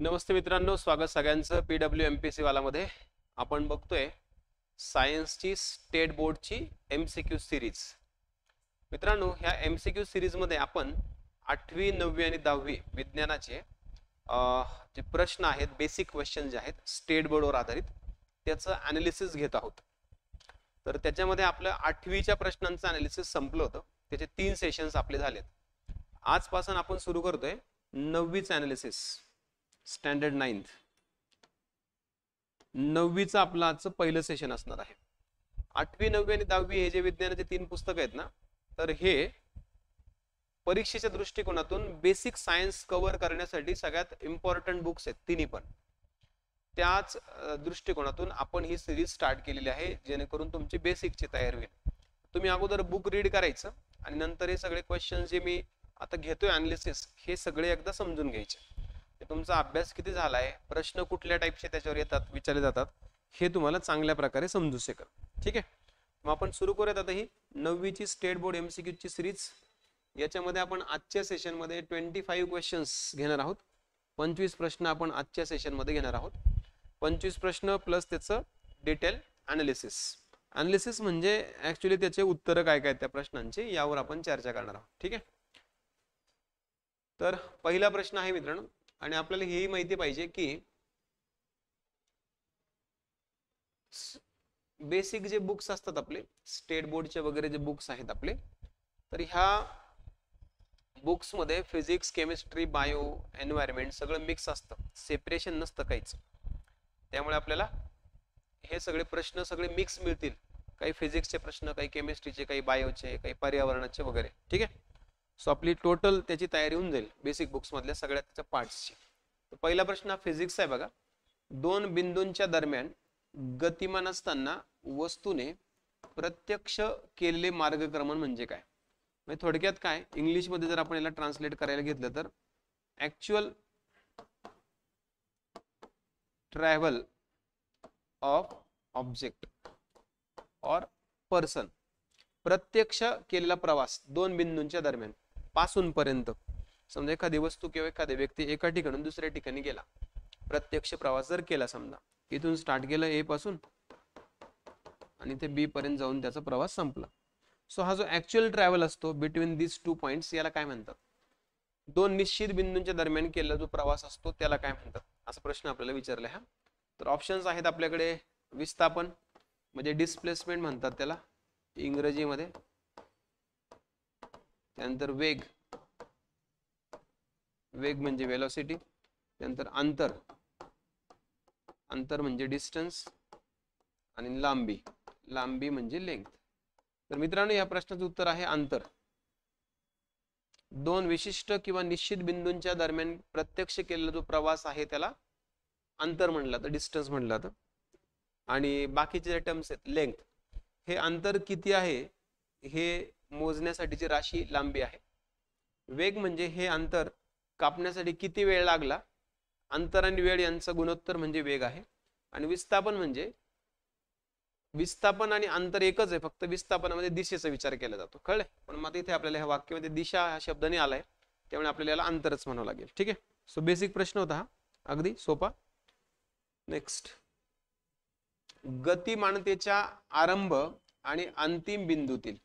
नमस्ते मित्रांनो स्वागत सगळ्यांचं P W M P C वालामध्ये आपण बघतोय सायन्सची स्टेट बोर्डची एम सी क्यू सिरीज मित्रांनो ह्या एम सी क्यू सिरीजमध्ये आपण आठवी नववी आणि दहावी विज्ञानाचे जे प्रश्न आहेत बेसिक क्वेश्चन जे आहेत स्टेट बोर्डवर आधारित त्याचं ॲनालिसिस घेत आहोत तर त्याच्यामध्ये आपलं आठवीच्या प्रश्नांचं ॲनालिसिस संपलं होतं त्याचे तीन सेशन्स आपले झालेत आजपासून आपण सुरू करतोय नववीचं ॲनालिसिस स्टँडर्ड नाईन्थ नववीचं आपलं आजचं पहिलं सेशन असणार आहे आठवी नववी आणि दहावी हे जे विज्ञानाचे तीन पुस्तक आहेत ना तर हे परीक्षेच्या दृष्टिकोनातून बेसिक सायन्स कव्हर करण्यासाठी सगळ्यात इम्पॉर्टंट बुक्स आहेत तिन्ही पण त्याच दृष्टिकोनातून आपण ही सिरीज स्टार्ट केलेली आहे जेणेकरून तुमची बेसिकची तयार होईल तुम्ही अगोदर बुक रीड करायचं आणि नंतर हे सगळे क्वेश्चन जे मी आता घेतोय अनालिसिस हे सगळे एकदा समजून घ्यायचे तुमचा अभ्यास किती झालाय प्रश्न कुठल्या टाईपचे त्याच्यावर येतात विचारले जातात हे तुम्हाला चांगल्या प्रकारे समजू शकेल ठीक आहे मग आपण सुरू करूयात आता ही नववीची स्टेट बोर्ड एमसीक्यू ची सिरीज याच्यामध्ये आपण आजच्या सेशनमध्ये ट्वेंटी फाईव्ह क्वेश्चन्स घेणार आहोत पंचवीस प्रश्न आपण आजच्या सेशनमध्ये घेणार आहोत पंचवीस प्रश्न प्लस त्याचं डिटेल अनालिसिस अनालिसिस म्हणजे ऍक्च्युली त्याचे उत्तरं काय काय त्या प्रश्नांची यावर आपण चर्चा करणार आहोत ठीक आहे तर पहिला प्रश्न आहे मित्रांनो आणि आपल्याला हेही माहिती पाहिजे की बेसिक जे बुक्स असतात आपले स्टेट बोर्डचे वगैरे जे बुक्स आहेत आपले तर ह्या बुक्समध्ये फिजिक्स केमिस्ट्री बायो एन्व्हायरमेंट सगळं मिक्स असतं सेपरेशन नसतं काहीच त्यामुळे आपल्याला हे सगळे प्रश्न सगळे मिक्स मिळतील काही फिजिक्सचे प्रश्न काही केमिस्ट्रीचे काही बायोचे काही पर्यावरणाचे वगैरे ठीक आहे सो आपली टोटल त्याची तयारी होऊन जाईल बेसिक बुक्स मधल्या सगळ्या त्याच्या पार्ट्सची पहिला प्रश्न हा फिजिक्स आहे बघा दोन बिंदूंच्या दरम्यान गतिमान असताना वस्तूने प्रत्यक्ष केलेले मार्गक्रमण म्हणजे काय म्हणजे थोडक्यात काय इंग्लिशमध्ये जर आपण याला ट्रान्सलेट करायला घेतलं तर actual travel of object or person प्रत्यक्ष केलेला प्रवास दोन बिंदूंच्या दरम्यान पासून पर्यंत समजा एखादी वस्तू किंवा एखादी व्यक्ती एका ठिकाणून दुसऱ्या ठिकाणी गेला प्रत्यक्ष प्रवास जर केला समजा इथून स्टार्ट केलं ए पासून आणि ते बी पर्यंत जाऊन त्याचा प्रवास संपला सो हा जो ऍक्च्युअल ट्रॅव्हल असतो बिटवीन दिस टू पॉइंट याला काय म्हणतात दोन निश्चित बिंदूंच्या दरम्यान केलेला जो प्रवास असतो त्याला काय म्हणतात असा प्रश्न आपल्याला विचारला हा तर ऑप्शन्स आहेत आपल्याकडे विस्थापन म्हणजे डिस्प्लेसमेंट म्हणतात त्याला इंग्रजीमध्ये त्यानंतर वेग वेग म्हणजे वेलॉसिटी त्यानंतर अंतर अंतर म्हणजे डिस्टन्स आणि लांबी लांबी म्हणजे लेंथ तर मित्रांनो या प्रश्नाचं उत्तर आहे अंतर दोन विशिष्ट किंवा निश्चित बिंदूंच्या दरम्यान प्रत्यक्ष केलेला जो प्रवास आहे त्याला अंतर म्हणलं तर डिस्टन्स म्हणलं तर आणि बाकीचे जे टर्म्स आहेत लेंथ हे अंतर किती आहे हे मोजण्यासाठीची राशी लांबी आहे वेग म्हणजे हे अंतर कापण्यासाठी किती वेळ लागला अंतर आणि वेळ यांचा गुणोत्तर म्हणजे वेग आहे आणि विस्थापन म्हणजे विस्थापन आणि अंतर एकच आहे फक्त विस्थापनामध्ये दिशेचा विचार केला जातो कळले पण मग इथे आपल्याला ह्या वाक्यामध्ये दिशा हा शब्दाने आलाय त्यामुळे आपल्याला याला अंतरच म्हणावं लागेल ठीक आहे सो बेसिक प्रश्न होता हा अगदी सोपा नेक्स्ट गतिमानतेच्या आरंभ आणि अंतिम बिंदूतील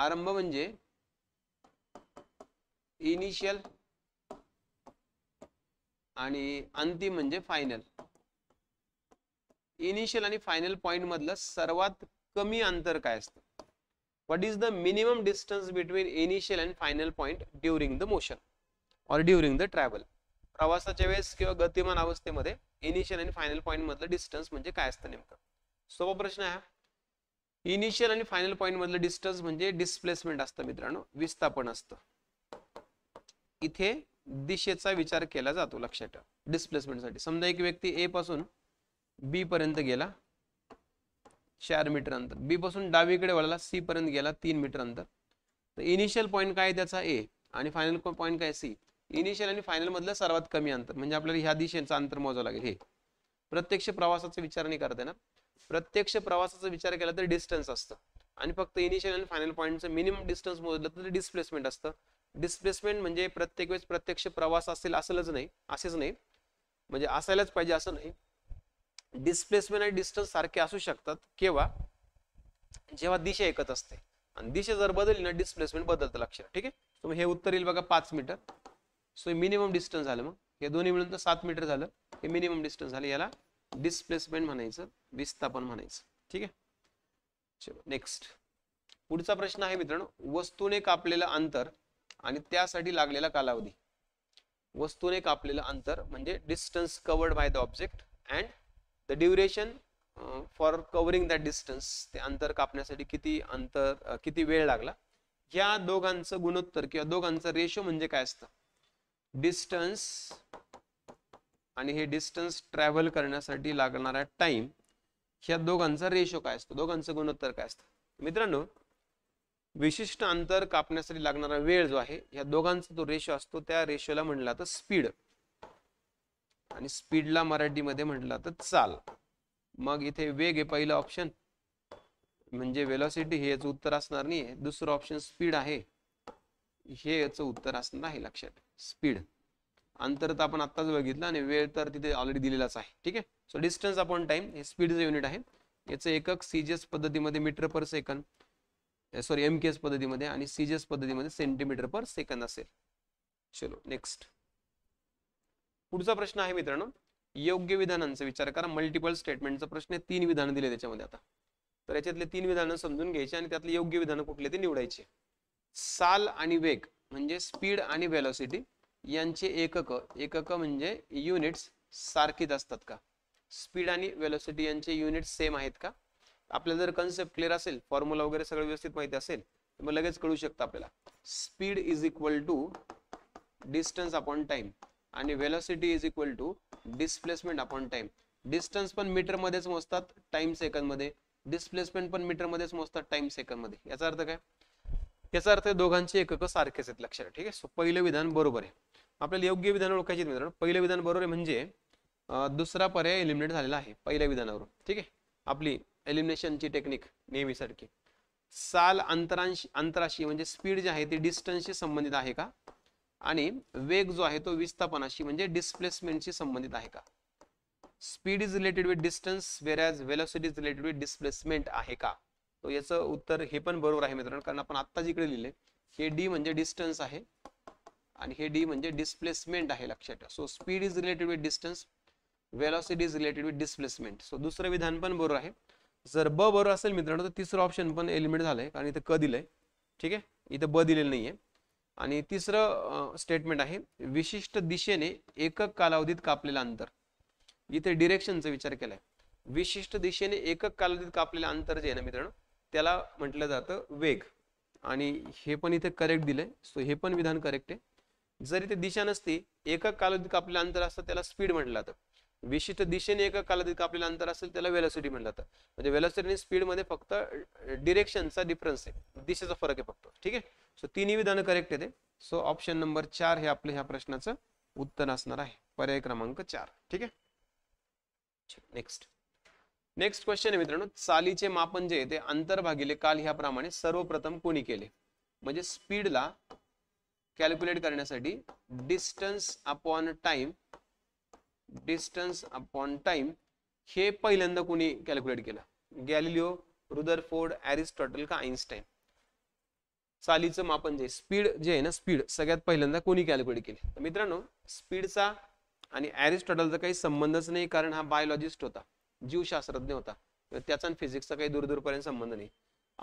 आरंभ म्हणजे इनिशियल आणि अंतिम म्हणजे फायनल इनिशियल आणि फायनल पॉइंट मधलं सर्वात कमी अंतर काय असतं what is the minimum distance between initial and final point during the motion or during the travel प्रवासाच्या वेळेस किंवा गतिमान अवस्थेमध्ये इनिशियल आणि फायनल पॉइंट मधलं डिस्टन्स म्हणजे काय असतं नेमकं सोपा प्रश्न आहे इनिशियल आणि फायनल पॉईंट मधलं डिस्टन्स म्हणजे डिस्प्लेसमेंट असतं मित्रांनो विस्थापन असतं इथे दिशेचा विचार केला जातो लक्षात ठेवा साठी समजा एक व्यक्ती ए पासून बी पर्यंत गेला चार मीटर अंतर बी पासून डावीकडे वळाला सी पर्यंत गेला तीन मीटर अंतर तर इनिशियल पॉईंट काय त्याचा ए आणि फायनल पॉईंट काय सी इनिशियल आणि फायनल मधलं सर्वात कमी अंतर म्हणजे आपल्याला ह्या दिशेचं अंतर मोजावं लागेल हे प्रत्यक्ष प्रवासाचा विचार नाही करता ना प्रत्यक्ष प्रवासाचा विचार केला तर डिस्टन्स असतं आणि फक्त इनिशियल आणि फायनल पॉईंटचं मिनिमम डिस्टन्स मोजलं तर डिस्प्लेसमेंट असतं डिस्प्लेसमेंट म्हणजे प्रत्येक वेळेस प्रत्यक्ष प्रवास असेल असलंच नाही असेच नाही म्हणजे असायलाच पाहिजे असं नाही डिस्प्लेसमेंट आणि डिस्टन्स सारखे असू शकतात केव्हा जेव्हा दिशा एकत असते आणि दिशा जर बदलली ना डिस्प्लेसमेंट बदलतं लक्षात ठीक आहे तुम्ही हे उत्तर येईल बघा पाच मीटर सो मिनिमम डिस्टन्स झालं मग हे दोन्ही मिळून तर सात मीटर झालं हे मिनिमम डिस्टन्स झालं याला डिस्प्लेसमेंट म्हणायचं विस्थापन म्हणायचं ठीक आहे चलो नेक्स्ट पुढचा प्रश्न आहे मित्रांनो वस्तूने कापलेलं अंतर आणि त्यासाठी लागलेला कालावधी वस्तूने कापलेलं अंतर म्हणजे distance covered by the object and the duration for covering that distance ते अंतर कापण्यासाठी किती अंतर किती वेळ लागला या दोघांचं गुणोत्तर किंवा दोघांचं रेशो म्हणजे काय असतं डिस्टन्स आणि हे डिस्टन्स ट्रॅव्हल करण्यासाठी लागणारा टाइम ह्या दोघांचा रेशो काय असतो दोघांचं गुणोत्तर काय असतं मित्रांनो विशिष्ट अंतर कापण्यासाठी लागणारा वेळ जो आहे या दोघांचा जो रेशो असतो त्या रेशोला म्हणला तर स्पीड आणि स्पीडला मराठीमध्ये म्हटलं तर चाल मग इथे वेग आहे पहिलं ऑप्शन म्हणजे वेलॉसिटी हे याचं उत्तर असणार नाही दुसरं ऑप्शन स्पीड आहे हे याचं उत्तर असणार आहे लक्षात स्पीड अंतर तर आपण आत्ताच बघितलं आणि वेळ तर तिथे ऑलरेडी दिलेलाच आहे ठीक आहे सो डिस्टन्स अपॉन टाइम हे स्पीडचं युनिट आहे याचं एकक सीजीएस पद्धतीमध्ये metre per second sorry M K S पद्धतीमध्ये आणि सीजीएस पद्धतीमध्ये सेंटीमीटर पर सेकंद असेल चलो नेक्स्ट पुढचा प्रश्न आहे मित्रांनो योग्य विधानांचा विचार करा मल्टिपल स्टेटमेंटचा प्रश्न तीन विधान दिले त्याच्यामध्ये आता तर याच्यातले तीन विधानं समजून घ्यायचे आणि त्यातले योग्य विधानं कुठले ते निवडायचे साल आणि वेग म्हणजे स्पीड आणि वेलोसिटी यांचे एकक एकक म्हणजे युनिट्स सारखीच असतात का स्पीड आणि वेलोसिटी यांचे युनिट सेम आहेत का आपल्याला जर कन्सेप्ट क्लिअर असेल फॉर्म्युला वगैरे सगळं व्यवस्थित माहिती असेल तर मग लगेच कळू शकतं आपल्याला speed is equal to distance upon time आणि velocity is equal to displacement upon time distance पण मीटर मध्येच मोजतात टाइम सेकंद मध्ये डिस्प्लेसमेंट पण मीटर मध्येच मोजतात टाइम सेकंद मध्ये याचा अर्थ काय याचा अर्थ दोघांचे एकक सारखेच आहेत लक्षात ठीक आहे सो पहिलं विधान बरोबर आहे आपल्याला योग्य विधान ओळखायची मित्रांनो पहिलं विधान बरोबर म्हणजे दुसरा पर्याय एलिमिनेट झालेला आहे पहिल्या विधानावर ठीक आहे आपली एलिमिनेशनची टेक्निक नेहमीसारखी साल अंतरांशी अंतराशी म्हणजे स्पीड जी आहे ती डिस्टन्सशी संबंधित आहे का आणि वेग जो आहे तो विस्थापनाशी म्हणजे डिस्प्लेसमेंटशी संबंधित आहे का speed is related with distance whereas velocity is related with displacement आहे का तो याचं उत्तर हे पण बरोबर आहे मित्रांनो कारण आपण आत्ता जिकडे लिहिले हे डी म्हणजे डिस्टन्स आहे आणि हे डी म्हणजे डिस्प्लेसमेंट आहे लक्षात ठेवा so speed is related with distance velocity is related with displacement so दुसरं विधान पण बरोबर आहे जर ब बरोबर असेल मित्रांनो तर तिसरं ऑप्शन पण एलिमेंट झालंय कारण इथं क दिलंय ठीक आहे इथं ब दिलेलं आहे आणि तिसरं स्टेटमेंट आहे विशिष्ट दिशेने एकक कालावधीत कापलेलं अंतर इथे डिरेक्शनचा विचार केलाय विशिष्ट दिशेने एकक कालावधीत कापलेलं अंतर जे आहे ना मित्रांनो त्याला म्हटलं जातं वेग आणि हे पण इथे करेक्ट दिलंय सो हे पण विधान करेक्ट आहे जरी ते दिशा नसती एकक कालावधीत कापलेलं अंतर असतं त्याला स्पीड म्हटलं जातं विशिष्ट दिशेने एका कालावधीत कापलेलं अंतर असेल त्याला वेलॉसिटी म्हटलं जातं म्हणजे वेलोसिटी आणि स्पीडमध्ये फक्त डिरेक्शनचा डिफरन्स आहे दिशेचा फरक आहे फक्त ठीक आहे सो तिन्ही विधानं करेक्ट येते सो ऑप्शन नंबर चार हे आपलं ह्या प्रश्नाचं उत्तर असणार आहे पर्याय क्रमांक चार ठीक आहे नेक्स्ट नेक्स्ट क्वेश्चन आहे मित्रांनो चालीचे मापन जे आहे ते अंतर भागिले काल ह्याप्रमाणे सर्वप्रथम कोणी केले म्हणजे स्पीडला कॅल्क्युलेट करण्यासाठी distance upon time distance upon time हे पहिल्यांदा कोणी कॅल्क्युलेट केलं गॅलिलिओ फोर्ड ॲरिस्टॉटल का आईन्स्टाईन चालीचं मापन जे स्पीड जे आहे ना स्पीड सगळ्यात पहिल्यांदा कोणी कॅल्क्युलेट केली तर मित्रांनो स्पीडचा आणि ॲरिस्टॉटलचा काही संबंधच नाही कारण हा बायोलॉजिस्ट होता जीवशास्त्रज्ञ होता त्याचा आणि फिजिक्सचा काही दूरदूरपर्यंत संबंध नाही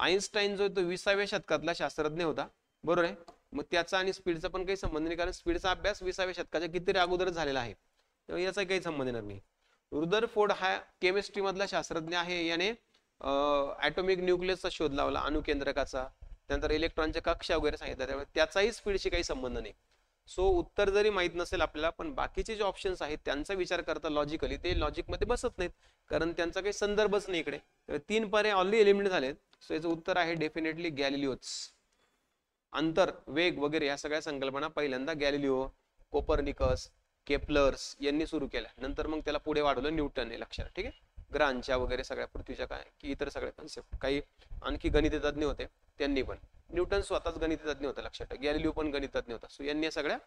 आईन्स्टाईन जो तो विसाव्या शतकातला शास्त्रज्ञ होता बरोबर आहे मग त्याचा आणि स्पीडचा पण काही संबंध नाही कारण स्पीडचा अभ्यास विसाव्या शतकाच्या कितीतरी अगोदर झालेला आहे तेव्हा याचा काही संबंध येणार नाही फोर्ड हा केमिस्ट्री शास्त्रज्ञ आहे याने ॲटॉमिक न्यूक्लियसचा शोध लावला अणुकेंद्रकाचा त्यानंतर इलेक्ट्रॉनच्या कक्षा वगैरे सांगितल्या त्यामुळे त्याचाही स्पीडशी काही संबंध नाही सो उत्तर जरी माहीत नसेल आपल्याला पण बाकीचे जे ऑप्शन्स आहेत त्यांचा विचार करता लॉजिकली ते लॉजिकमध्ये बसत नाहीत कारण त्यांचा काही संदर्भच नाही इकडे तीन पर्याय ऑलरेडी एलिमिनेट झालेत सो याचं उत्तर आहे डेफिनेटली गॅलिलिओच अंतर वेग वगैरे ह्या सगळ्या संकल्पना पहिल्यांदा गॅलिलिओ कोपर्निकस केपलर्स यांनी सुरू केल्या नंतर मग त्याला पुढे वाढवलं न्यूटन हे लक्षात ठीक आहे ग्रांच्या वगैरे सगळ्या पृथ्वीच्या काय की इतर सगळे कन्सेप्ट काही आणखी गणिततज्ञ होते त्यांनी पण न्यूटन स्वतःच गणिततज्ञ होता लक्षात गॅलिलिओ पण गणितज्ञ होता सो यांनी या सगळ्या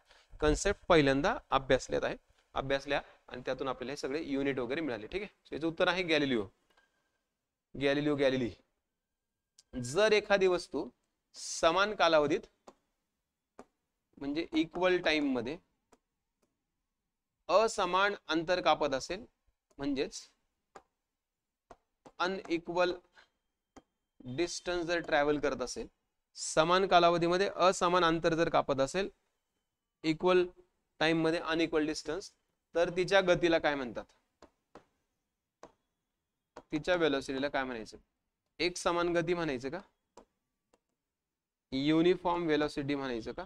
कन्सेप्ट पहिल्यांदा अभ्यासल्यात आहे अभ्यासल्या आणि त्यातून आपल्याला हे सगळे युनिट वगैरे मिळाले ठीक आहे याचं उत्तर आहे गॅलिलिओ गॅलिलिओ गॅलिली जर एखादी वस्तू समान कालावधीत म्हणजे इक्वल टाइम मध्ये असमान अंतर कापत असेल म्हणजेच अनइक्वल डिस्टन्स जर ट्रॅव्हल करत असेल समान कालावधीमध्ये असमान अंतर जर कापत असेल इक्वल टाइम मध्ये अनइक्वल डिस्टन्स तर तिच्या गतीला काय म्हणतात तिच्या वेलोसिटीला काय म्हणायचं एक समान गती म्हणायचं का युनिफॉर्म वेलॉसिटी म्हणायचं का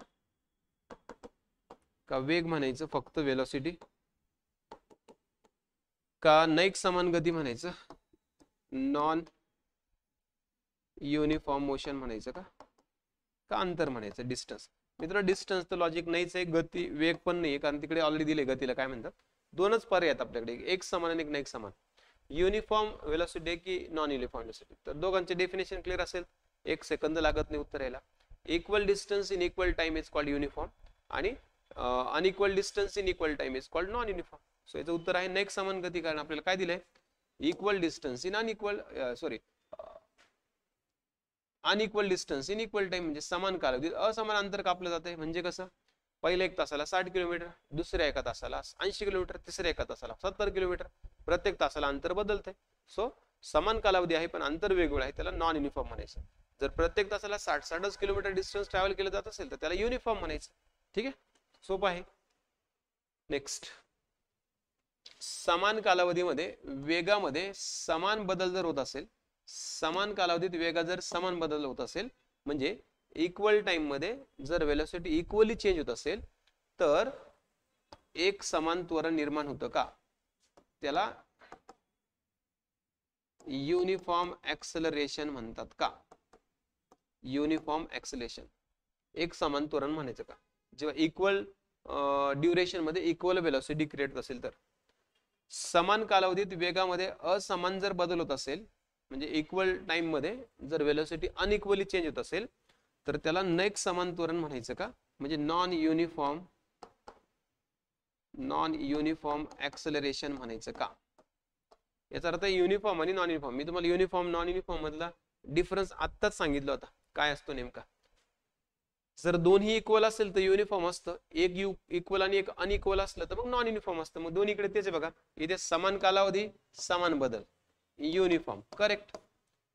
का वेग म्हणायचं फक्त वेलॉसिटी का नैक समान गती म्हणायचं नॉन युनिफॉर्म मोशन म्हणायचं का का अंतर म्हणायचं डिस्टन्स मित्र डिस्टन्स तर लॉजिक नाहीच आहे गती वेग पण नाही कारण तिकडे ऑलरेडी दिले गतीला काय म्हणतात दोनच पर्याय आहेत आपल्याकडे एक समान आणि एक नाईक समान युनिफॉर्म वेलॉसिटी की नॉन युनिफॉर्म वेलॉसिटी तर दोघांचे डेफिनेशन क्लिअर असेल एक सेकंद लागत नाही उत्तर यायला equal distance in equal time is called uniform आणि unequal distance in equal time is called non uniform so याचं उत्तर आहे नेक्स्ट समान गती कारण आपल्याला काय दिलंय equal distance in unequal sorry unequal distance in equal time म्हणजे समान कालावधी असमान अंतर कापलं जाते म्हणजे कसं पहिल्या एक तासाला साठ किलोमीटर दुसऱ्या एका तासाला ऐंशी किलोमीटर तिसऱ्या एका तासाला सत्तर किलोमीटर प्रत्येक तासाला अंतर बदलते सो समान कालावधी आहे पण अंतर वेगवेगळं आहे त्याला नॉन युनिफॉर्म म्हणायचं जर प्रत्येक तासाला साठ साठच किलोमीटर डिस्टन्स ट्रॅव्हल केलं जात असेल तर त्याला युनिफॉर्म म्हणायचं ठीक आहे सोपं आहे नेक्स्ट समान कालावधीमध्ये वेगामध्ये समान बदल जर होत असेल समान कालावधीत वेगा जर समान बदल होत असेल म्हणजे इक्वल टाइम मध्ये जर वेलोसिटी इक्वली चेंज होत असेल तर एक समान त्वरण निर्माण होतं का त्याला युनिफॉर्म ऍक्सलरेशन म्हणतात का युनिफॉर्म ॲक्सिलेशन एक समान त्वरण म्हणायचं का जेव्हा इक्वल ड्युरेशन मध्ये इक्वल वेलॉसिटी क्रिएट असेल तर समान कालावधीत वेगामध्ये असमान जर बदल होत असेल म्हणजे इक्वल टाइम मध्ये जर वेलॉसिटी अनइक्वली चेंज होत असेल तर त्याला नैक समान त्वरण म्हणायचं का म्हणजे non uniform non uniform acceleration म्हणायचं का याचा अर्थ युनिफॉर्म आणि नॉन युनिफॉर्म मी तुम्हाला युनिफॉर्म नॉन युनिफॉर्म मधला डिफरन्स आत्ताच सांगितला होता काय असतो नेमका जर दोन्ही इक्वल असेल तर युनिफॉर्म असतं एक यु इक्वल आणि एक अनइक्वल असलं तर मग नॉन युनिफॉर्म असतं मग दोन्हीकडे तेच बघा इथे समान कालावधी समान बदल युनिफॉर्म करेक्ट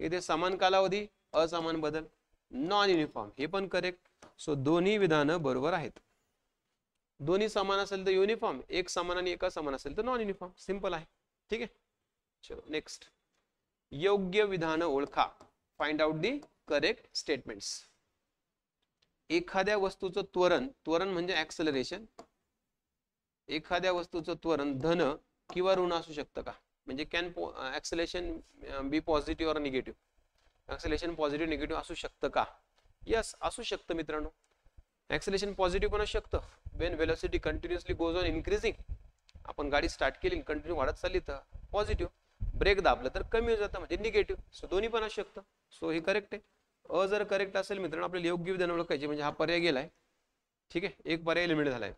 इथे समान कालावधी असमान बदल नॉन युनिफॉर्म हे पण करेक्ट सो दोन्ही विधानं बरोबर आहेत दोन्ही समान असेल तर युनिफॉर्म एक समान आणि एक असमान असेल तर नॉन युनिफॉर्म सिंपल आहे ठीक आहे चलो नेक्स्ट योग्य विधान ओळखा find out the correct statements एखाद्या वस्तूचं त्वरण त्वरण म्हणजे ऍक्सलरेशन एखाद्या वस्तूचं त्वरण धन किंवा ऋण असू शकतं का म्हणजे can acceleration be positive or negative acceleration positive negative असू शकतं का यस असू शकतं मित्रांनो ऍक्सलेशन पॉझिटिव्ह पण असू शकतं when velocity continuously goes on increasing आपण गाडी स्टार्ट केली कंटिन्यू वाढत चालली तर पॉझिटिव्ह ब्रेक दाबलं तर कमी होत जातं म्हणजे निगेटिव्ह सो दोन्ही पण असू शकतं सो हे करेक्ट आहे अ जर करेक्ट असेल मित्रांनो आपल्याला योग्य विधान ओळखायचे म्हणजे हा पर्याय गेलाय ठीक आहे एक पर्याय लिमिट झालाय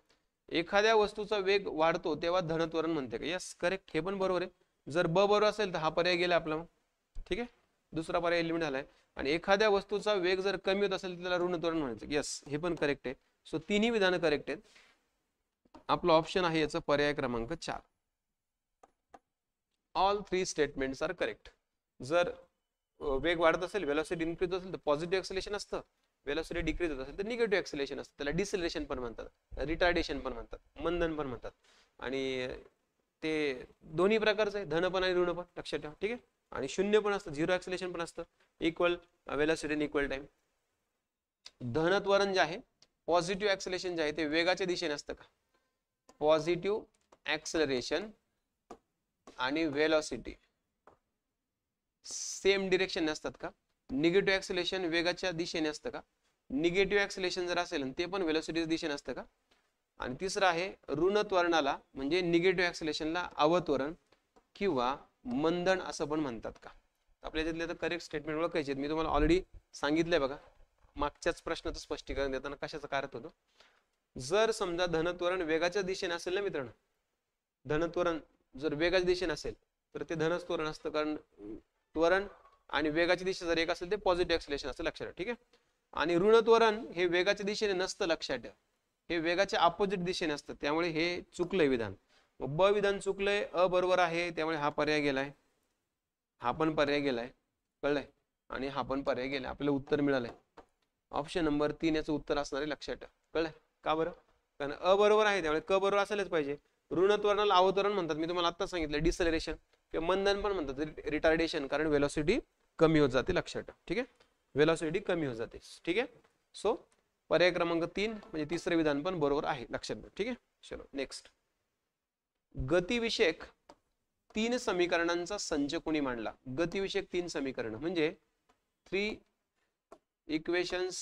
एखाद्या वस्तूचा वेग वाढतो तेव्हा धनत्वरण म्हणते का यस करेक्ट हे पण बरोबर आहे जर ब बरोबर असेल तर हा पर्याय गेला आपला ठीक आहे दुसरा पर्याय लिमिट झालाय आणि एखाद्या वस्तूचा वेग जर कमी होत असेल तर त्याला ऋणत्वरण म्हणायचं यस हे पण करेक्ट आहे सो तिन्ही विधानं करेक्ट आहेत आपलं ऑप्शन आहे याचा पर्याय क्रमांक चार all three statements are correct जर वेग वाढत असेल वेलॉसिटी इन्क्रीज असेल तर पॉझिटिव्ह एक्सलेशन असतं वेलोसिटी डिक्रीज होत असेल तर निगेटिव्ह एक्सलेशन असतं त्याला डिसेलेशन पण म्हणतात रिटार्डेशन पण म्हणतात मंदन पण म्हणतात आणि ते दोन्ही प्रकारचं आहे धन पण आणि ऋण पण लक्षात ठेवा ठीक आहे आणि शून्य पण असतं झिरो एक्सलेशन पण असतं इक्वल इन इक्वल टाइम धनत्वरण जे आहे पॉझिटिव्ह ऍक्सलेशन जे आहे ते वेगाच्या दिशेने असतं का पॉझिटिव्ह ऍक्सलरेशन आणि वेलॉसिटी सेम डिरेक्शन असतात का निगेटिव्ह ऍक्सिलेशन वेगाच्या दिशेने असतं का निगेटिव्ह ऍक्सिलेशन जर असेल ते पण वेलोसिटीच्या दिशेने असतं का आणि तिसरं आहे त्वरणाला म्हणजे निगेटिव्ह ऍक्सिलेशनला अवतवरण किंवा मंदन असं पण म्हणतात का आपल्या त्यातले तर करेक्ट स्टेटमेंट ओळखायचे आहेत मी तुम्हाला ऑलरेडी सांगितलंय बघा मागच्याच प्रश्नाचं स्पष्टीकरण देताना कशाचं कारत होतं जर समजा धनत्वरण वेगाच्या दिशेने असेल ना मित्रांनो धनत्वरण जर वेगाच्या दिशेने असेल तर ते धन असतं कारण त्वरण आणि वेगाच्या दिशा जर एक असेल ते पॉझिटिव्ह एक्सलेशन असतं लक्षात ठीक आहे आणि ऋण त्वरण हे वेगाच्या दिशेने नसतं लक्षात ठेवा हे वेगाच्या अपोजिट दिशेने असतं त्यामुळे हे चुकलंय विधान ब विधान चुकलंय अ बरोबर आहे त्यामुळे हा पर्याय गेलाय हा पण पर्याय गेलाय कळलंय आणि हा पण पर्याय गेलाय आपल्याला उत्तर मिळालंय ऑप्शन नंबर तीन याचं उत्तर असणार आहे लक्षात ठेवा कळलंय का बरं कारण अ बरोबर आहे त्यामुळे क बरोबर असायलाच पाहिजे ऋणत्वरणाला अवतरण म्हणतात मी तुम्हाला आता सांगितलं डिसलेरेशन मंदन पण म्हणतात रिटार्डेशन कारण वेलॉसिटी कमी होत जाते लक्षात ठीक आहे वेलॉसिटी कमी होत जाते ठीक आहे सो पर्याय क्रमांक तीन म्हणजे तिसरं विधान पण बरोबर आहे लक्षात घ्या ठीक आहे चलो नेक्स्ट गतिविषयक तीन समीकरणांचा संच कोणी मांडला गतिविषयक तीन समीकरण म्हणजे थ्री इक्वेशन्स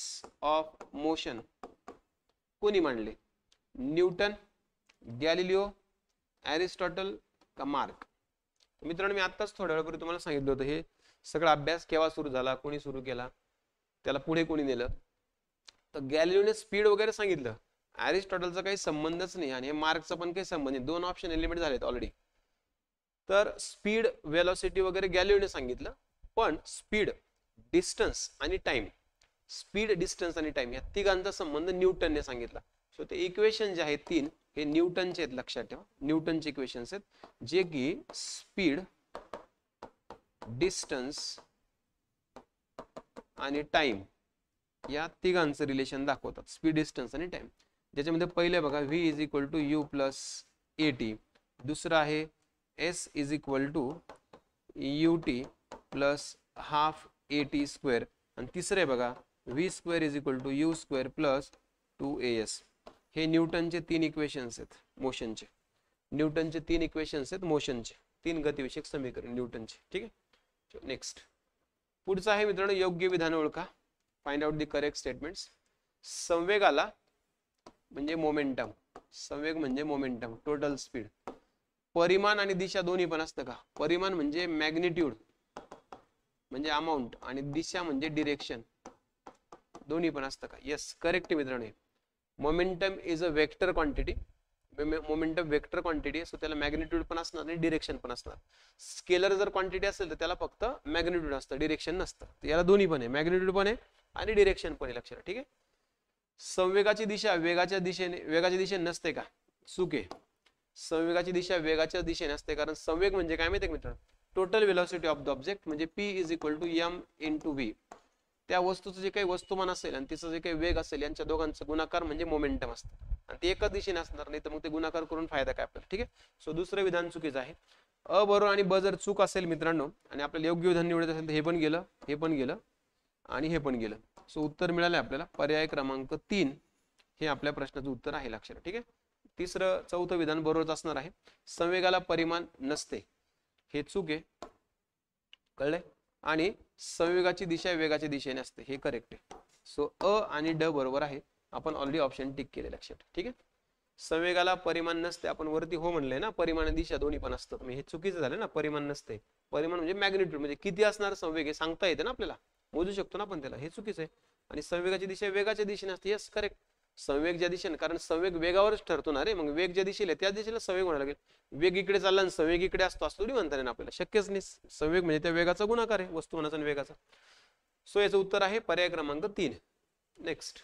ऑफ मोशन कोणी मांडले न्यूटन गॅलिलिओ ॲरिस्टॉटल का मार्क मित्रांनो मी आत्ताच थोड्या वेळापूर्वी तुम्हाला सांगितलं होतं हे सगळं अभ्यास केव्हा सुरू झाला कोणी सुरू केला त्याला पुढे कोणी नेलं तर गॅलिओने स्पीड वगैरे सांगितलं ॲरिस्टॉटलचा काही संबंधच नाही आणि हे मार्कचा पण काही संबंध नाही दोन ऑप्शन एलिमेंट झालेत ऑलरेडी तर स्पीड वेलॉसिटी वगैरे गॅलिओने सांगितलं पण स्पीड डिस्टन्स आणि टाइम स्पीड डिस्टन्स आणि टाइम या तिघांचा संबंध न्यूटनने सांगितला सो ते इक्वेशन जे आहे तीन हे न्यूटनचे आहेत लक्षात ठेवा न्यूटनचे इक्वेशन्स आहेत जे की स्पीड डिस्टन्स आणि टाइम या तिघांचं रिलेशन दाखवतात स्पीड डिस्टन्स आणि टाइम ज्याच्यामध्ये पहिले बघा V is equal to U plus A T दुसरं आहे S is equal to U T plus half A T square आणि तिसरं आहे बघा V square is equal to U square plus two A S हे न्यूटनचे तीन इक्वेशन्स आहेत मोशनचे न्यूटनचे तीन इक्वेशन्स आहेत मोशनचे तीन गतिविषयक समीकरण न्यूटनचे ठीक आहे नेक्स्ट पुढचं आहे मित्रांनो योग्य विधान ओळखा find out the correct statements संवेगाला म्हणजे मोमेंटम संवेग म्हणजे मोमेंटम टोटल स्पीड परिमाण आणि दिशा दोन्ही पण असतं का परिमाण म्हणजे मॅग्निट्यूड म्हणजे अमाऊंट आणि दिशा म्हणजे डिरेक्शन दोन्ही पण असतं का येस करेक्ट मित्रांनो momentum is a vector quantity momentum vector quantity आहे सो त्याला मॅग्नेट्यूड पण असणार आणि डिरेक्शन पण असणार स्केलर जर क्वांटिटी असेल तर त्याला फक्त मॅग्नेट्यूड असतं डिरेक्शन नसतं याला दोन्ही पण आहे मॅग्नेट्यूड पण आहे आणि डिरेक्शन पण आहे लक्षात ठीक आहे संवेगाची दिशा वेगाच्या दिशेने वेगाच्या दिशेने नसते का सुके संवेगाची दिशा वेगाच्या दिशेने असते कारण संवेग म्हणजे काय माहिती मित्र total velocity of the object म्हणजे P is equal to M into V त्या वस्तूचं जे काही वस्तुमान असेल आणि तिचं जे काही वेग असेल यांच्या दोघांचं गुणाकार म्हणजे मोमेंटम असतं आणि ते एकाच दिशेने असणार नाही तर मग ते गुणाकार करून फायदा काय आपल्याला ठीक आहे सो दुसरं विधान चुकीचं आहे अ बरोबर आणि ब जर चूक असेल मित्रांनो आणि आपल्याला योग्य विधान निवडत असेल तर हे पण गेलं हे पण गेलं आणि हे पण गेलं सो उत्तर मिळालं आपल्याला पर्याय क्रमांक तीन हे आपल्या प्रश्नाचं उत्तर आहे लक्षात ठीक आहे तिसरं चौथं विधान बरोबरच असणार आहे संवेगाला परिमाण नसते हे चूक आहे कळलंय आणि संवेगाची दिशा वेगाच्या दिशेने असते हे करेक्ट आहे सो अ आणि ड बरोबर आहे आपण ऑलरेडी ऑप्शन टिक केले लक्षात ठीक आहे संवेगाला परिमाण नसते आपण वरती हो म्हणले ना परिमाण दिशा दोन्ही पण असतं म्हणजे हे चुकीचं झालं ना परिमाण नसते परिमाण म्हणजे मॅग्नेट्यूड म्हणजे किती असणार संवेग हे सांगता येते ना आपल्याला मोजू शकतो ना आपण त्याला हे चुकीचं आहे आणि संवेगाची दिशा वेगाच्या दिशेने असते येस करेक्ट संवेग ज्या दिशेने कारण संवेग वेगावरच ठरतो ना रे मग वेग ज्या दिशेला त्या दिशेला संवेग होणार लागेल वेग इकडे चालला आणि संवेग इकडे असतो असतो म्हणता येईल आपल्याला शक्यच नाही संवेग म्हणजे त्या वेगाचा गुणाकार आहे वस्तू आणि वेगाचा सो याचं उत्तर आहे पर्याय क्रमांक तीन नेक्स्ट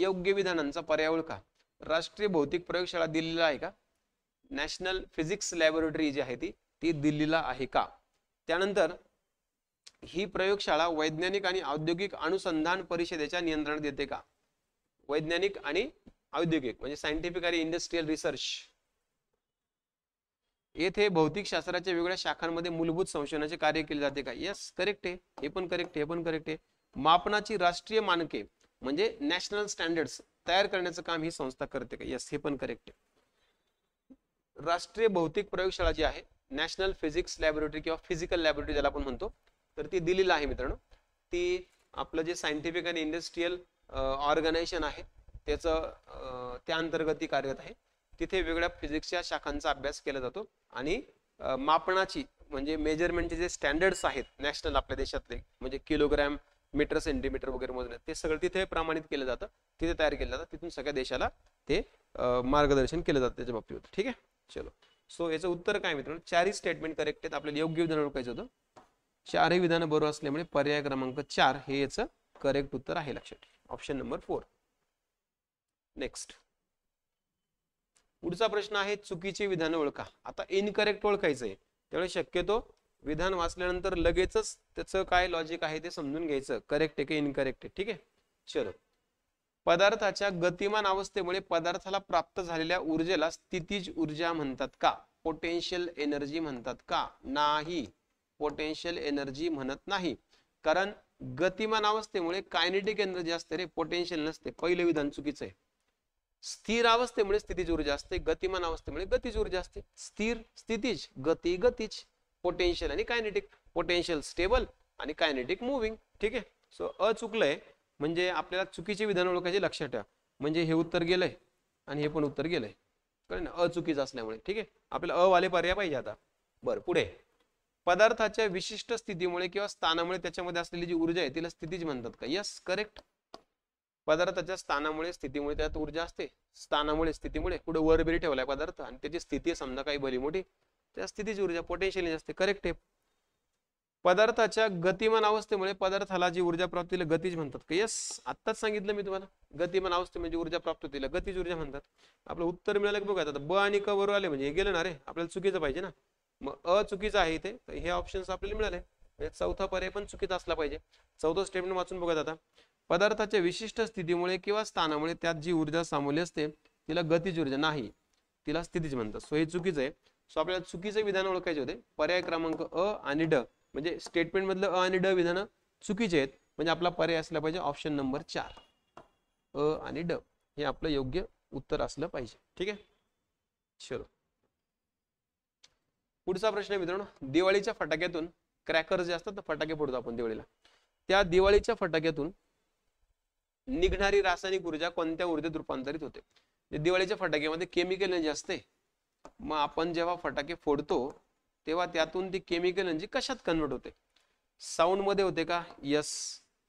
योग्य विधानांचा पर्याय ओळखा राष्ट्रीय भौतिक प्रयोगशाळा दिल्लीला आहे का नॅशनल फिजिक्स लॅबोरेटरी जी आहे ती ती दिल्लीला आहे का त्यानंतर ही प्रयोगशाळा वैज्ञानिक आणि औद्योगिक अनुसंधान परिषदेच्या नियंत्रणात येते का वैज्ञानिक आणि औद्योगिक म्हणजे सायंटिफिक आणि इंडस्ट्रीयल रिसर्च येथे भौतिक शास्त्राच्या वेगवेगळ्या शाखांमध्ये मूलभूत संशोधनाचे कार्य केले जाते का येस करेक्ट आहे हे पण करेक्ट हे पण करेक्ट आहे मापनाची राष्ट्रीय मानके म्हणजे नॅशनल स्टँडर्ड्स तयार करण्याचं काम ही संस्था करते का येस हे पण करेक्ट आहे राष्ट्रीय भौतिक प्रयोगशाळा जी आहे नॅशनल फिजिक्स लॅबोरेटरी किंवा फिजिकल लॅबोरेटरी ज्याला आपण म्हणतो तर ती दिलेली आहे मित्रांनो ती आपलं जे सायंटिफिक आणि इंडस्ट्रीयल ऑर्गनायझेशन आहे त्याचं त्या अंतर्गत ती कार्यरत आहे तिथे वेगळ्या फिजिक्सच्या शाखांचा अभ्यास केला जातो आणि मापनाची म्हणजे मेजरमेंटचे जे स्टँडर्ड्स आहेत नॅशनल आपल्या देशातले म्हणजे किलोग्रॅम मीटर सेंटीमीटर वगैरे ते सगळं तिथे प्रमाणित केलं जातं तिथे तयार केलं जातं तिथून सगळ्या देशाला ते मार्गदर्शन केलं जातं त्याच्या बाबतीत ठीक आहे चलो सो याचं उत्तर काय मित्रांनो चारही स्टेटमेंट करेक्ट आहेत आपल्याला योग्य विधान ओळखायचं होतं चारही विधानं बरोबर असल्यामुळे पर्याय क्रमांक चार हे याचं करेक्ट उत्तर आहे लक्षात ऑप्शन नंबर फोर नेक्स्ट पुढचा प्रश्न आहे चुकीचे विधान ओळखा आता इनकरेक्ट ओळखायचं आहे त्यामुळे शक्यतो विधान वाचल्यानंतर लगेचच त्याचं काय लॉजिक आहे ते समजून घ्यायचं करेक्ट आहे की इनकरेक्ट आहे ठीक आहे चलो पदार्थाच्या गतिमान अवस्थेमुळे पदार्थाला प्राप्त झालेल्या ऊर्जेला स्थितीज ऊर्जा म्हणतात का पोटेन्शियल एनर्जी म्हणतात का नाही पोटेन्शियल एनर्जी म्हणत नाही कारण गतिमान अवस्थेमुळे कायनेटिक केंद्र जे असते रे पोटेन्शियल नसते पहिले विधान चुकीचं आहे स्थिर अवस्थेमुळे स्थितीज ऊर्जा असते गतिमान अवस्थेमुळे गतीज ऊर्जा असते स्थिर स्थितीज गती गतीज पोटेन्शियल आणि कायनेटिक पोटेन्शियल स्टेबल आणि कायनेटिक मुव्हिंग ठीक आहे सो अ चुकलंय म्हणजे आपल्याला चुकीचे विधान ओळखायचे लक्षात ठेवा म्हणजे हे उत्तर गेलंय आणि हे पण उत्तर गेलंय कारण अचुकीचं असल्यामुळे ठीक आहे आपल्याला अवाले पर्याय पाहिजे आता बरं पुढे पदार्थाच्या विशिष्ट स्थितीमुळे किंवा स्थानामुळे त्याच्यामध्ये असलेली जी ऊर्जा आहे तिला स्थितीच म्हणतात का यस करेक्ट पदार्थाच्या स्थानामुळे स्थितीमुळे त्यात ऊर्जा असते स्थानामुळे स्थितीमुळे कुठे वरबेरी ठेवलाय पदार्थ आणि त्याची स्थिती समजा काही भली मोठी त्या स्थितीची ऊर्जा पोटेन्शियल असते करेक्ट आहे पदार्थाच्या गतिमान अवस्थेमुळे पदार्थाला जी ऊर्जा प्राप्त होईल गतीज म्हणतात का यस आत्ताच सांगितलं मी तुम्हाला गतिमान अवस्थे म्हणजे ऊर्जा प्राप्त होतील गतीज ऊर्जा म्हणतात आपलं उत्तर मिळालं की बघा आता ब आणि क आले म्हणजे गेलं ना रे आपल्याला चुकीचं पाहिजे ना मग अ चुकीचं आहे इथे हे ऑप्शन्स आपल्याला मिळाले म्हणजे चौथा पर्याय पण चुकीचा असला पाहिजे चौथं स्टेटमेंट वाचून बघत आता पदार्थाच्या विशिष्ट स्थितीमुळे किंवा स्थानामुळे त्यात जी ऊर्जा सामोली असते तिला गतीची ऊर्जा नाही तिला स्थितीच म्हणतात सो हे चुकीचं आहे सो आपल्याला चुकीचे विधान ओळखायचे होते पर्याय क्रमांक अ आणि ड म्हणजे स्टेटमेंट मधलं अ आणि ड विधानं चुकीचे आहेत म्हणजे आपला पर्याय असला पाहिजे ऑप्शन नंबर चार अ आणि ड हे आपलं योग्य उत्तर असलं पाहिजे ठीक आहे चलो पुढचा प्रश्न मित्रांनो दिवाळीच्या फटाक्यातून क्रॅकर जे असतात फटाके फोडतो आपण दिवाळीला त्या दिवाळीच्या फटाक्यातून निघणारी रासायनिक ऊर्जा कोणत्या ऊर्जेत रूपांतरित होते दिवाळीच्या फटाक्यामध्ये केमिकल एनर्जी असते मग आपण जेव्हा फटाके फोडतो तेव्हा त्यातून ती केमिकल एनर्जी कशात कन्वर्ट होते साऊंड मध्ये होते का यस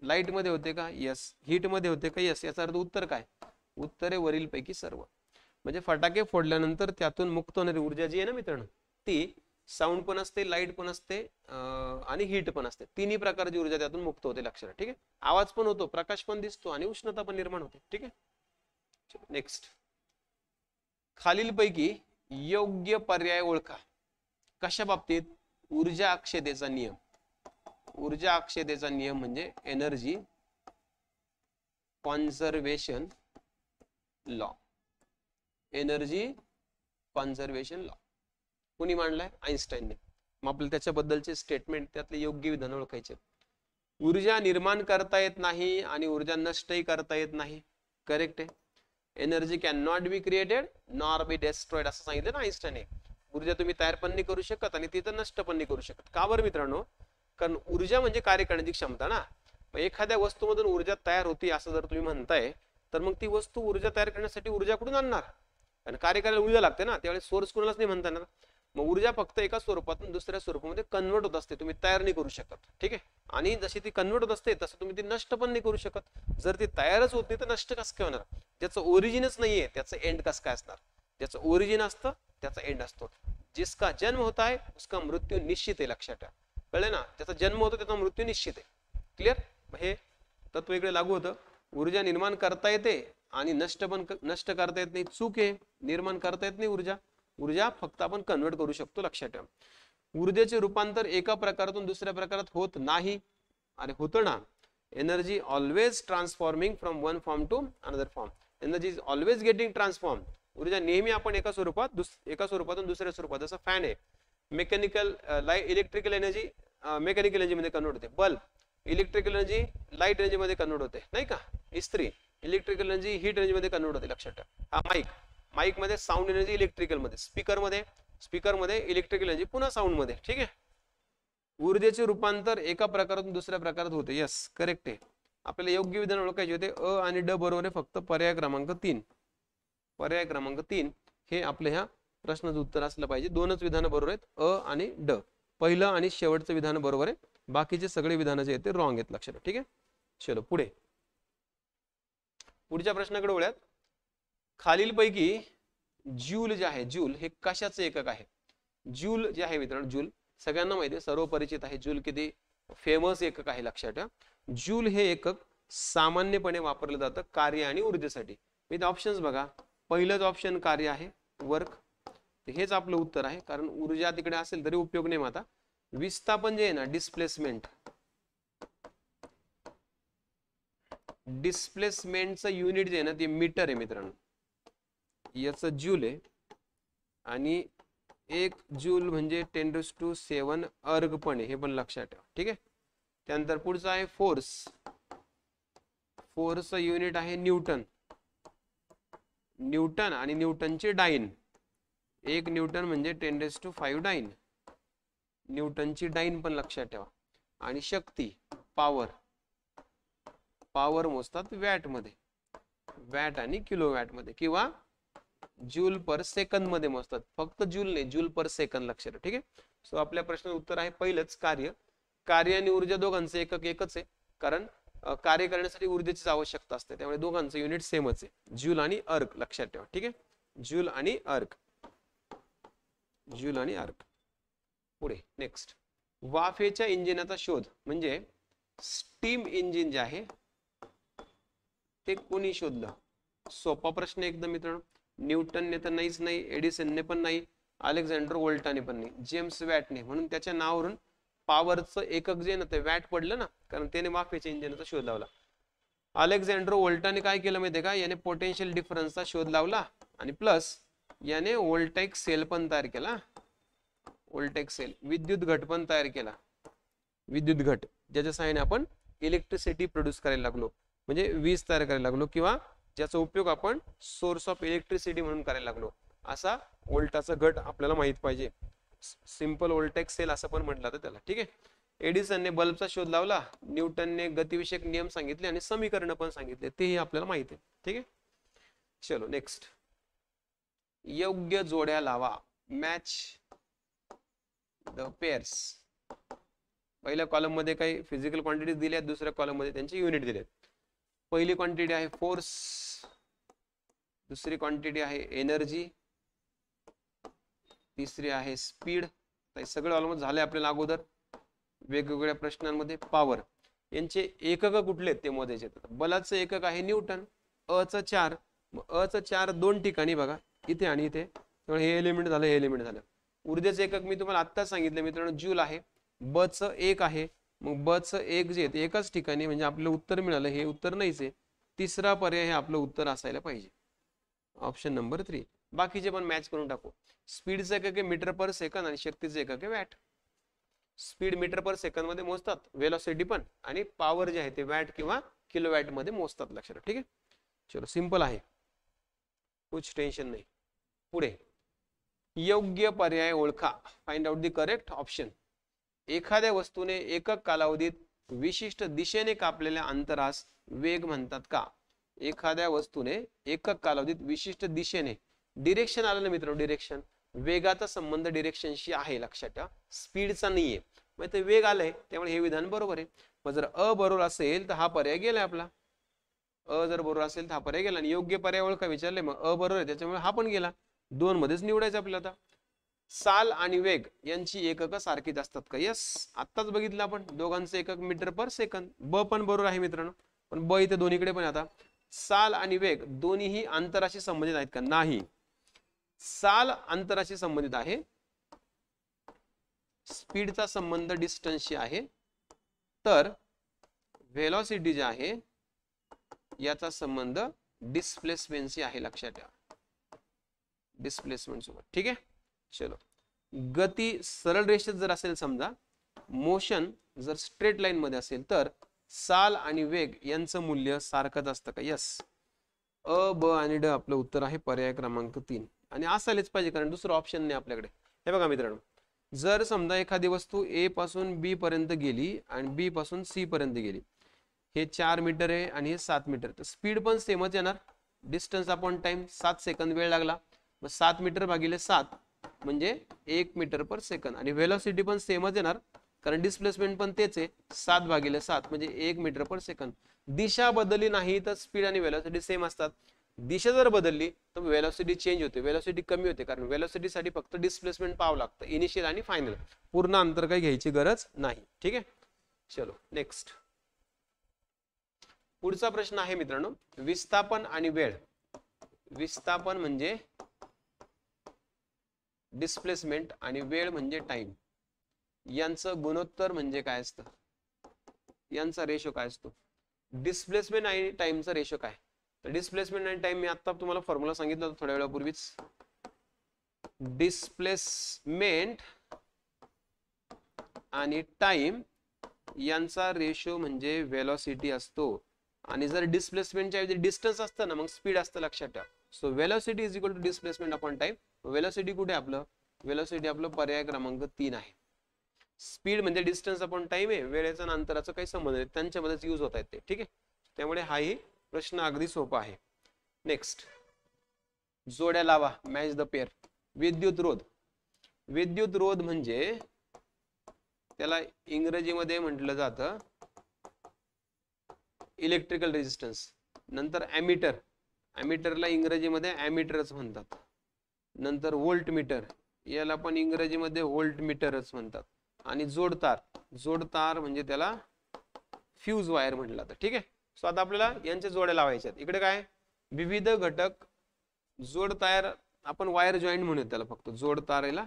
लाईट मध्ये होते का यस हीट मध्ये होते का यस याचा अर्थ उत्तर काय उत्तरे आहे वरील पैकी सर्व म्हणजे फटाके फोडल्यानंतर त्यातून मुक्त होणारी ऊर्जा जी आहे ना मित्रांनो ती साऊंड पण असते लाईट पण असते आणि हीट पण असते तिन्ही प्रकारची ऊर्जा त्यातून मुक्त होते लक्षात ठीक आहे आवाज पण होतो प्रकाश पण दिसतो आणि उष्णता पण निर्माण होते ठीक आहे नेक्स्ट खालीलपैकी योग्य पर्याय ओळखा कशा बाबतीत ऊर्जा अक्षतेचा नियम ऊर्जा अक्षतेचा नियम म्हणजे energy conservation law energy conservation law कुणी मांडलाय आईन्स्टाईनने मग आपल्याला त्याच्याबद्दलचे स्टेटमेंट त्यातले योग्य विधान ओळखायचे ऊर्जा निर्माण करता येत नाही आणि ऊर्जा नष्टही करता येत नाही करेक्ट आहे energy can not be created nor be destroyed असं सांगितलं ना आईन्स्टाईन ऊर्जा तुम्ही तयार पण नाही करू शकत आणि तिथं नष्ट पण नाही करू शकत का बरं मित्रांनो कारण ऊर्जा म्हणजे कार्य करण्याची क्षमता ना एखाद्या वस्तूमधून ऊर्जा तयार होती असं जर तुम्ही म्हणताय तर मग ती वस्तू ऊर्जा तयार करण्यासाठी ऊर्जा कुठून आणणार कारण कार्य करायला ऊर्जा लागते ना त्यावेळेस सोर्स कुणालाच नाही म्हणता येणार मग ऊर्जा फक्त एका स्वरूपातून दुसऱ्या स्वरूपामध्ये कन्वर्ट होत असते तुम्ही तयार नाही करू शकत ठीक आहे आणि जशी ती कन्वर्ट होत असते तसं तुम्ही ती नष्ट पण नाही करू शकत जर ती तयारच होत नाही तर नष्ट कसं काय होणार ज्याचं ओरिजिनच नाहीये त्याचं एंड कसं काय असणार ज्याचं ओरिजिन असतं त्याचा एंड असतो जिसका जन्म होता आहे उसका मृत्यू निश्चित आहे लक्षात ठेवा कळलं ना त्याचा जन्म होतो त्याचा मृत्यू निश्चित आहे क्लिअर हे तत्व इकडे लागू होतं ऊर्जा निर्माण करता येते आणि नष्ट पण नष्ट करता येत नाही चूक आहे निर्माण करता येत नाही ऊर्जा ऊर्जा फक्त आपण कन्वर्ट करू शकतो लक्षात ठेवा ऊर्जेचे रूपांतर एका प्रकारातून दुसऱ्या प्रकारात होत नाही अरे होतं ना energy always transforming from one form to another form energy is always getting transform ऊर्जा नेहमी आपण एका स्वरूपात एका स्वरूपातून दुसऱ्या स्वरूपात जसं फॅन आहे mechanical light electrical energy mechanical एनर्जीमध्ये कन्वर्ट होते बल्ब इलेक्ट्रिकल एनर्जी लाईट एनर्जीमध्ये कन्वर्ट होते नाही का इस्त्री इलेक्ट्रिकल एनर्जी हीट मध्ये कन्वर्ट होते लक्षात ठेवा हा माईक माईक मध्ये साऊंड एनर्जी इलेक्ट्रिकल मध्ये स्पीकर मध्ये स्पीकर मध्ये इलेक्ट्रिकल एनर्जी पुन्हा साऊंड मध्ये ठीक आहे ऊर्जेचे रूपांतर एका प्रकारातून दुसऱ्या प्रकारात होते यस करेक्ट आहे आपल्याला योग्य विधान ओळखायचे होते अ आणि ड बरोबर आहे फक्त पर्याय क्रमांक तीन पर्याय क्रमांक तीन हे आपल्या ह्या प्रश्नाचं उत्तर असलं पाहिजे दोनच विधाना बरोबर आहेत अ आणि ड पहिलं आणि शेवटचं विधान बरोबर आहे बाकीचे सगळे विधानं जे आहेत ते रॉंग आहेत लक्षात ठीक आहे चलो पुढे पुढच्या प्रश्नाकडे ओळ्यात खालीलपैकी ज्यूल जे आहे ज्यूल हे कशाचं एकक आहे ज्यूल जे आहे मित्रांनो ज्यूल सगळ्यांना माहिती आहे सर्व परिचित आहे ज्यूल किती फेमस एकक आहे लक्षात ठेवा ज्यूल हे एकक सामान्यपणे वापरलं जातं कार्य आणि ऊर्जेसाठी विथ ऑप्शन्स बघा पहिलंच ऑप्शन कार्य आहे वर्क हेच आपलं उत्तर आहे कारण ऊर्जा तिकडे असेल तरी उपयोग नाही माता विस्थापन जे आहे ना डिस्प्लेसमेंट डिस्प्लेसमेंटचं युनिट जे आहे ना ते मीटर आहे मित्रांनो याचं जूल आहे आणि एक ज्यूल म्हणजे टेंडर्स टू सेवन अर्ग पण आहे हे पण लक्षात ठेवा ठीक आहे त्यानंतर पुढचं आहे फोर्स फोर्स युनिट आहे न्यूटन न्यूटन आणि न्यूटनचे डाईन एक न्यूटन म्हणजे टेंडर्स टू फाईव्ह डाईन न्यूटनची डाईन पण लक्षात ठेवा आणि शक्ती पॉवर पॉवर मोजतात मध्ये वॅट आणि किलो मध्ये किंवा ज्यूल पर सेकंद मध्ये मोजतात फक्त ज्यूल नाही ज्यूल पर सेकंद लक्षात ठीक आहे सो आपल्या प्रश्नाचं उत्तर आहे पहिलंच कार्य कार्य आणि ऊर्जा दोघांचं एकक एकच आहे कारण कार्य करण्यासाठी ऊर्जेची आवश्यकता असते त्यामुळे दोघांचं युनिट सेमच आहे ज्यूल आणि अर्क लक्षात ठेवा ठीक आहे ज्यूल आणि अर्क ज्यूल आणि अर्क पुढे नेक्स्ट वाफेच्या इंजिनाचा शोध म्हणजे स्टीम इंजिन जे आहे ते कोणी शोधलं सोपा प्रश्न एकदम मित्रांनो न्यूटनने तर नाहीच नाही एडिसनने पण नाही अलेक्झांडर वोल्टाने पण नाही जेम्स वॅटने म्हणून त्याच्या नावावरून पॉवरचं एकक जे ना ते वॅट पडलं ना कारण त्याने वाफेच्या इंजिनचा शोध लावला अलेक्झांड्रो वोल्टाने काय केलं माहितीये का याने पोटेन्शियल डिफरन्सचा शोध लावला आणि प्लस याने वोल्टेक सेल पण तयार केला वोल्टेक सेल विद्युत घट पण तयार केला विद्युत घट ज्याच्या साहाय्याने आपण इलेक्ट्रिसिटी प्रोड्यूस करायला लागलो म्हणजे वीज तयार करायला लागलो किंवा ज्याचा उपयोग आपण सोर्स ऑफ इलेक्ट्रिसिटी म्हणून करायला लागलो असा वोल्टाचा गट आपल्याला माहित पाहिजे सिंपल वोल्टेक सेल असं पण म्हटलं तर त्याला ठीक आहे एडिसनने बल्बचा शोध लावला न्यूटनने गतिविषयक नियम सांगितले आणि समीकरण पण सांगितले तेही आपल्याला माहित आहे ठीक आहे चलो नेक्स्ट योग्य जोड्या लावा मॅच द पेअर्स पहिल्या कॉलम मध्ये काही फिजिकल क्वांटिटीज दिल्या दुसऱ्या कॉलम मध्ये त्यांचे युनिट दिलेत पहिली क्वांटिटी आहे फोर्स दुसरी क्वांटिटी आहे एनर्जी तिसरी आहे स्पीड सगळं ऑलमोस्ट झाले आपल्याला अगोदर वेगवेगळ्या प्रश्नांमध्ये पॉवर यांचे एकक कुठले ते मोजायचे येतात बलाचं एकक आहे न्यूटन अचं चार च चार दोन ठिकाणी बघा इथे आणि इथे हे एलिमेंट झालं हे एलिमेंट झालं ऊर्जेचं एकक मी तुम्हाला आत्ताच सांगितलं मित्रांनो ज्यूल आहे च एक आहे मग च एक जे ते एकाच ठिकाणी म्हणजे आपलं उत्तर मिळालं हे उत्तर नाहीच आहे तिसरा पर्याय हे आपलं उत्तर असायला पाहिजे ऑप्शन नंबर थ्री बाकीचे पण मॅच करून टाकू स्पीडचं एकक मीटर पर सेकंद आणि शक्तीचं एकक watt speed metre per second मध्ये मोजतात वेलॉसिटी पण आणि पॉवर जे आहे ते वॅट किंवा किलो वॅट मध्ये मोजतात लक्षात ठीक आहे चलो सिंपल आहे कुछ टेन्शन नाही पुढे योग्य पर्याय ओळखा find out the correct option एखाद्या वस्तूने एकक कालावधीत विशिष्ट दिशेने कापलेल्या अंतरास वेग म्हणतात का एखाद्या वस्तूने एकक कालावधीत विशिष्ट दिशेने डिरेक्शन आलं ना मित्रांनो डिरेक्शन वेगाचा संबंध डिरेक्शनशी आहे लक्षात ठेवा स्पीडचा नाहीये मग ते वेग आलंय त्यामुळे हे विधान बरोबर आहे मग जर अ बरोबर असेल तर हा पर्याय गेलाय आपला अ जर बरोबर असेल तर हा पर्याय गेला आणि योग्य पर्याय ओळखा विचारले मग अ बरोबर आहे त्याच्यामुळे हा पण गेला दोन मध्येच निवडायचं आपल्याला आता साल आणि वेग यांची एकक सारखीच असतात का यस आत्ताच बघितलं आपण दोघांचं एकक मीटर पर सेकंद ब पण बरोबर आहे मित्रांनो पण ब इथे दोन्हीकडे पण आता साल आणि वेग दोन्हीही अंतराशी संबंधित आहेत का नाही साल अंतराशी संबंधित आहे स्पीडचा संबंध डिस्टन्सशी आहे तर व्हेलॉसिटी जे आहे याचा संबंध डिस्प्लेसमेंटशी आहे लक्षात ठेवा डिस्प्लेसमेंट सोबत ठीक आहे चलो गती सरळ रेषेत जर असेल समजा मोशन जर स्ट्रेट लाईन मध्ये असेल तर साल आणि वेग यांचं मूल्य सारखंच असतं का यस अ ब आणि ड आपलं उत्तर आहे पर्याय क्रमांक तीन आणि असायलाच पाहिजे कारण दुसरं ऑप्शन नाही आपल्याकडे हे बघा मित्रांनो जर समजा एखादी वस्तू ए पासून बी पर्यंत गेली आणि बी पासून सी पर्यंत गेली हे चार मीटर आहे आणि हे सात मीटर तर स्पीड पण सेमच येणार डिस्टन्स अपॉन टाइम सात सेकंद वेळ लागला मग सात मीटर भागिले सात म्हणजे एक मीटर पर सेकंद आणि व्हेलॉसिटी पण सेमच येणार कारण डिस्प्लेसमेंट पण तेच आहे सात भागिले सात म्हणजे एक मीटर पर सेकंद दिशा बदलली नाही तर स्पीड आणि वेलोसिटी सेम असतात दिशा जर बदलली तर वेलॉसिटी चेंज होते वेलोसिटी कमी होते कारण साठी फक्त डिस्प्लेसमेंट पाहावं लागतं इनिशियल आणि फायनल पूर्ण अंतर काही घ्यायची गरज नाही ठीक आहे चलो नेक्स्ट पुढचा प्रश्न आहे मित्रांनो विस्थापन आणि वेळ विस्थापन म्हणजे डिस्प्लेसमेंट आणि वेळ म्हणजे टाइम यांचं गुणोत्तर म्हणजे काय असतं यांचा रेशो काय असतो डिस्प्लेसमेंट आणि टाइमचा रेशो काय तर डिस्प्लेसमेंट आणि टाइम मी आता तुम्हाला फॉर्म्युला सांगितलं होतं थोड्या वेळापूर्वीच डिस्प्लेसमेंट आणि टाइम यांचा रेशो म्हणजे वेलॉसिटी असतो आणि जर डिस्प्लेसमेंटच्या ऐवजी डिस्टन्स असतं ना मग स्पीड असतं लक्षात ठेवा so velocity is equal to displacement upon time velocity कुठे आपलं वेलॉसिटी आपलं पर्याय क्रमांक तीन आहे स्पीड म्हणजे डिस्टन्स अपॉन टाइम आहे वेळेचा आणि अंतराचं काही संबंध नाही त्यांच्यामध्येच यूज होत आहेत ते ठीक आहे त्यामुळे हाही प्रश्न अगदी सोपा आहे नेक्स्ट जोड्या लावा मॅच द पेअर विद्युत रोध विद्युत रोध म्हणजे त्याला इंग्रजीमध्ये म्हटलं जातं इलेक्ट्रिकल रेजिस्टन्स नंतर ॲमिटर ॲमिटरला इंग्रजीमध्ये ॲमिटरच म्हणतात नंतर वोल्टमीटर मीटर याला पण इंग्रजीमध्ये व्होल्ट मीटरच म्हणतात आणि जोडतार जोडतार म्हणजे त्याला फ्यूज वायर म्हटलं तर ठीक आहे सो आता आपल्याला यांच्या जोड्या लावायच्या इकडे काय विविध घटक जोडतार आपण वायर जॉईंट म्हणूयात त्याला फक्त जोडतारेला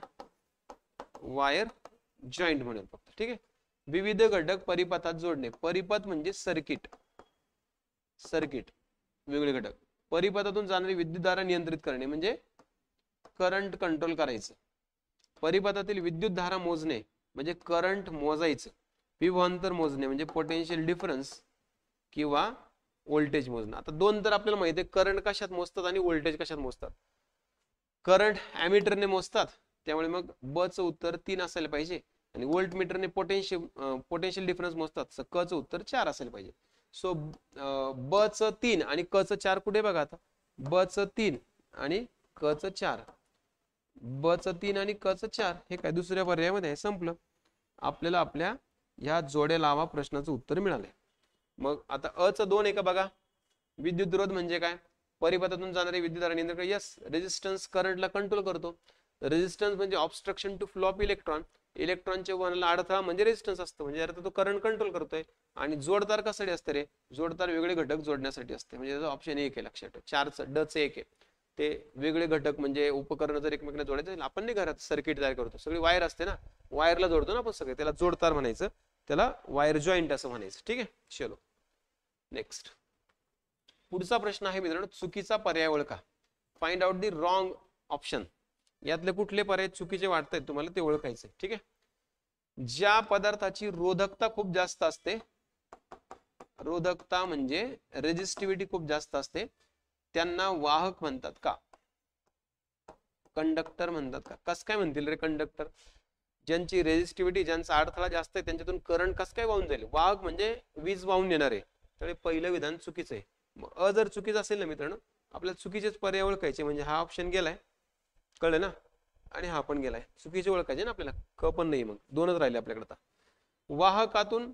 वायर जॉईंट म्हणूयात फक्त ठीक आहे विविध घटक परिपथात जोडणे परिपथ म्हणजे सर्किट सर्किट वेगळे घटक परिपथातून जाणारी विद्युतधारा नियंत्रित करणे म्हणजे करंट कंट्रोल करायचं परिपथातील विद्युत धारा मोजणे म्हणजे करंट मोजायचं विभवांतर मोजणे म्हणजे पोटेन्शियल डिफरन्स किंवा व्होल्टेज मोजणं आता दोन तर आपल्याला माहिती आहे करंट कशात मोजतात आणि व्होल्टेज कशात मोजतात करंट ॲमिटरने मोजतात त्यामुळे मग ब उत्तर तीन असायला पाहिजे आणि वोल्ट मीटरने पोटेन्शियल पोटेन्शियल डिफरन्स मोजतात क चं उत्तर चार असायला पाहिजे सो ब च तीन आणि क चं चार कुठे बघा आता ब चं तीन आणि क चं चार ब तीन आणि क चं चार हे काय दुसऱ्या पर्यायामध्ये संपलं आपल्याला आपल्या ह्या जोडे लावा प्रश्नाचं उत्तर मिळालंय मग आता अच दोन आहे बघा विद्युत विरोध म्हणजे काय परिपथातून जाणारे विद्युत आणि यस रेजिस्टन्स करंटला कंट्रोल करतो रेजिस्टन्स म्हणजे ऑबस्ट्रक्शन टू फ्लॉप इलेक्ट्रॉन इलेक्ट्रॉनच्या वनला अडथळा म्हणजे रेजिस्टन्स असतो म्हणजे अर्थ तो करंट कंट्रोल करतोय आणि जोडदार कसाठी असते रे जोडदार वेगळे घटक जोडण्यासाठी असते म्हणजे ऑप्शन एक आहे लक्षात ठेव ड डच एक आहे ते वेगळे घटक म्हणजे उपकरण जर एकमेकांना जोडायचं आपण नाही घरात सर्किट तयार करतो सगळी वायर असते ना वायरला जोडतो ना आपण सगळे त्याला जोडतार म्हणायचं त्याला वायर जॉईंट असं म्हणायचं ठीक आहे चलो नेक्स्ट पुढचा प्रश्न आहे मित्रांनो चुकीचा पर्याय ओळखा find out the wrong option यातले कुठले पर्याय चुकीचे वाटत तुम्हाला ते ओळखायचे ठीक आहे ज्या पदार्थाची रोधकता खूप जास्त असते रोधकता म्हणजे रेजिस्टिव्हिटी खूप जास्त असते त्यांना वाहक म्हणतात का कंडक्टर म्हणतात का कस काय म्हणतील रे कंडक्टर ज्यांची रेजिस्टिव्हिटी ज्यांचा अडथळा जास्त आहे त्यांच्यातून करंट कस काय वाहून जाईल वाहक म्हणजे वीज वाहून येणार आहे त्यामुळे पहिलं विधान चुकीचं आहे मग अ जर चुकीचं असेल ना मित्रांनो आपल्याला चुकीचेच पर्याय ओळखायचे म्हणजे हा ऑप्शन गेलाय कळलं ना आणि हा पण गेलाय चुकीचे ओळखायचे ना आपल्याला क पण नाही मग दोनच राहिले आपल्याकडे आता वाहकातून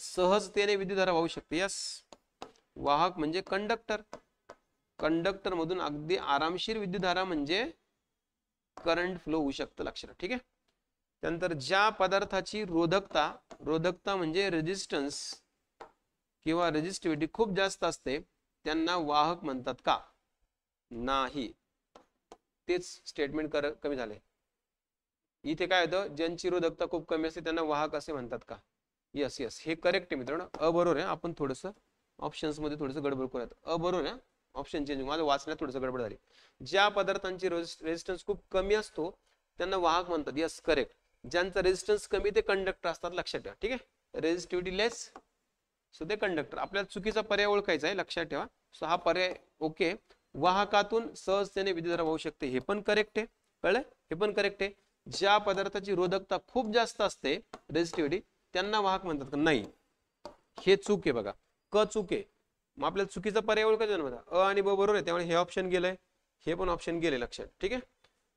सहजतेने विद्युतधारा वाहू शकते यस वाहक म्हणजे कंडक्टर कंडक्टर मधून अगदी आरामशीर धारा म्हणजे करंट फ्लो होऊ शकतं लक्षात ठीक आहे त्यानंतर ज्या पदार्थाची रोधकता रोधकता म्हणजे रेजिस्टन्स किंवा रेजिस्टिव्हिटी खूप जास्त असते त्यांना वाहक म्हणतात का नाही तेच स्टेटमेंट कर कमी झाले इथे काय होतं ज्यांची रोधकता खूप कमी असते त्यांना वाहक असे म्हणतात का यस यस हे करेक्ट आहे मित्रांनो बरोबर आहे आपण थोडस ऑप्शन्स मध्ये थोडस गडबड करूयात बरोबर आहे ऑप्शन चेंज मला वाचण्यात थोडंसं गडबड झाली ज्या पदार्थांची रेजिस्टन्स खूप कमी असतो त्यांना वाहक म्हणतात यस करेक्ट ज्यांचा रेजिस्टन्स कमी ते कंडक्टर असतात लक्षात ठेवा ठीक आहे रेजिस्टिव्हिटी लेस सो ते कंडक्टर आपल्याला चुकीचा पर्याय ओळखायचा आहे लक्षात ठेवा सो हा पर्याय ओके वाहकातून सहजतेने विद्युतधारा वाहू शकते हे पण करेक्ट आहे कळलं हे पण करेक्ट आहे ज्या पदार्थाची रोधकता खूप जास्त असते रेजिस्टिव्हिटी त्यांना वाहक म्हणतात का नाही हे चूक आहे बघा क चूक आहे मग आपल्याला चुकीचा पर्याय ओळखायचा नव्हता अ आणि ब बरोबर आहे त्यामुळे हे ऑप्शन गेलंय हे पण ऑप्शन गेले लक्षात ठीक आहे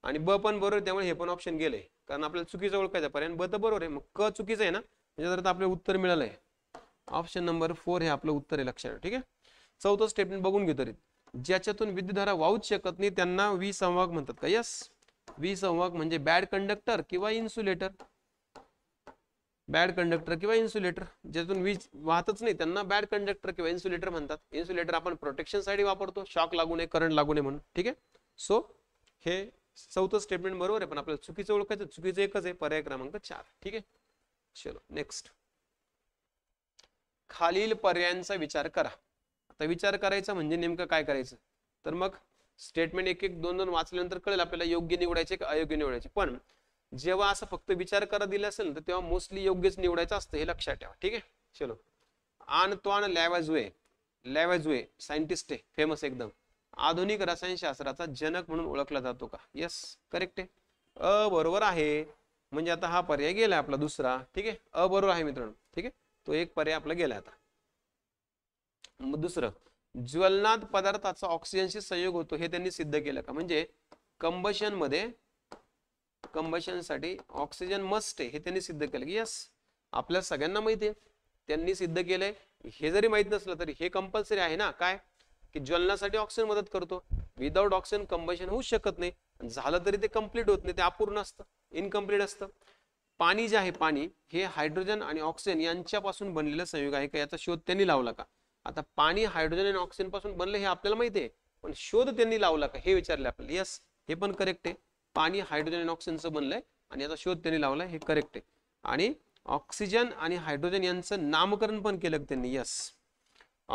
आणि ब पण बरोबर आहे त्यामुळे हे पण ऑप्शन गेले कारण आपल्याला चुकीचं ओळखायचा पर्याय ब तर बरोबर आहे मग क चुकीचं आहे ना म्हणजे जर आपल्याला उत्तर मिळालंय ऑप्शन नंबर फोर हे आपलं उत्तर आहे लक्षात ठीक आहे चौथं स्टेटमेंट बघून घेतो रे ज्याच्यातून विद्युतधारा वाहूच शकत नाही त्यांना संवाहक म्हणतात का यस वी संवाहक म्हणजे बॅड कंडक्टर किंवा इन्सुलेटर बॅड कंडक्टर किंवा इन्सुलेटर ज्यातून वीज वाहतच नाही त्यांना बॅड कंडक्टर किंवा इन्सुलेटर म्हणतात इन्सुलेटर आपण प्रोटेक्शन प्रोटेक्शनसाठी वापरतो शॉक लागू नये करंट लागू नये म्हणून ठीक आहे सो हे चौथं स्टेटमेंट बरोबर आहे पण आपल्याला चुकीचं ओळखायचं चुकीचं एकच आहे पर्याय क्रमांक चार ठीक आहे चलो नेक्स्ट खालील पर्यायांचा विचार करा आता विचार करायचा म्हणजे नेमकं काय करायचं तर मग स्टेटमेंट एक एक दोन दोन वाचल्यानंतर कळेल आपल्याला योग्य निवडायचे का अयोग्य निवडायचे पण जेव्हा असं फक्त विचार करा दिला असेल तर तेव्हा मोस्टली योग्यच निवडायचं असतं हे लक्षात ठेवा ठीक आहे चलो आन आण लॅवाजुए लॅवाजुए सायंटिस्ट आहे फेमस एकदम आधुनिक रसायनशास्त्राचा जनक म्हणून ओळखला जातो का येस करेक्ट आहे अ बरोबर आहे म्हणजे आता हा पर्याय गेला आपला दुसरा ठीक आहे अ बरोबर आहे मित्रांनो ठीक आहे तो एक पर्याय आपला गेला आता मग दुसरं ज्वलनात पदार्थाचा ऑक्सिजनशी संयोग होतो हे त्यांनी सिद्ध केलं का म्हणजे कंबशन मध्ये साठी ऑक्सिजन मस्ट आहे हे त्यांनी सिद्ध केलं की यस आपल्या सगळ्यांना माहिती आहे त्यांनी सिद्ध केलंय हे जरी माहित नसलं तरी हे कंपल्सरी आहे ना काय की ज्वलनासाठी ऑक्सिजन मदत करतो विदाऊट ऑक्सिजन कंबशन होऊ शकत नाही झालं तरी ते कम्प्लीट होत नाही ते अपूर्ण असतं इनकम्प्लीट असतं पाणी जे आहे पाणी हे हायड्रोजन आणि ऑक्सिजन यांच्यापासून बनलेलं संयुग आहे का याचा शोध त्यांनी लावला का आता पाणी हायड्रोजन आणि ऑक्सिजन पासून बनलं हे आपल्याला माहिती आहे पण शोध त्यांनी लावला का हे विचारले आपल्याला यस हे पण करेक्ट आहे पाणी हायड्रोजन आणि ऑक्सिजनचं बनलंय आणि याचा शोध त्यांनी लावला हे करेक्ट आहे आणि ऑक्सिजन आणि हायड्रोजन यांचं नामकरण पण केलं त्यांनी यस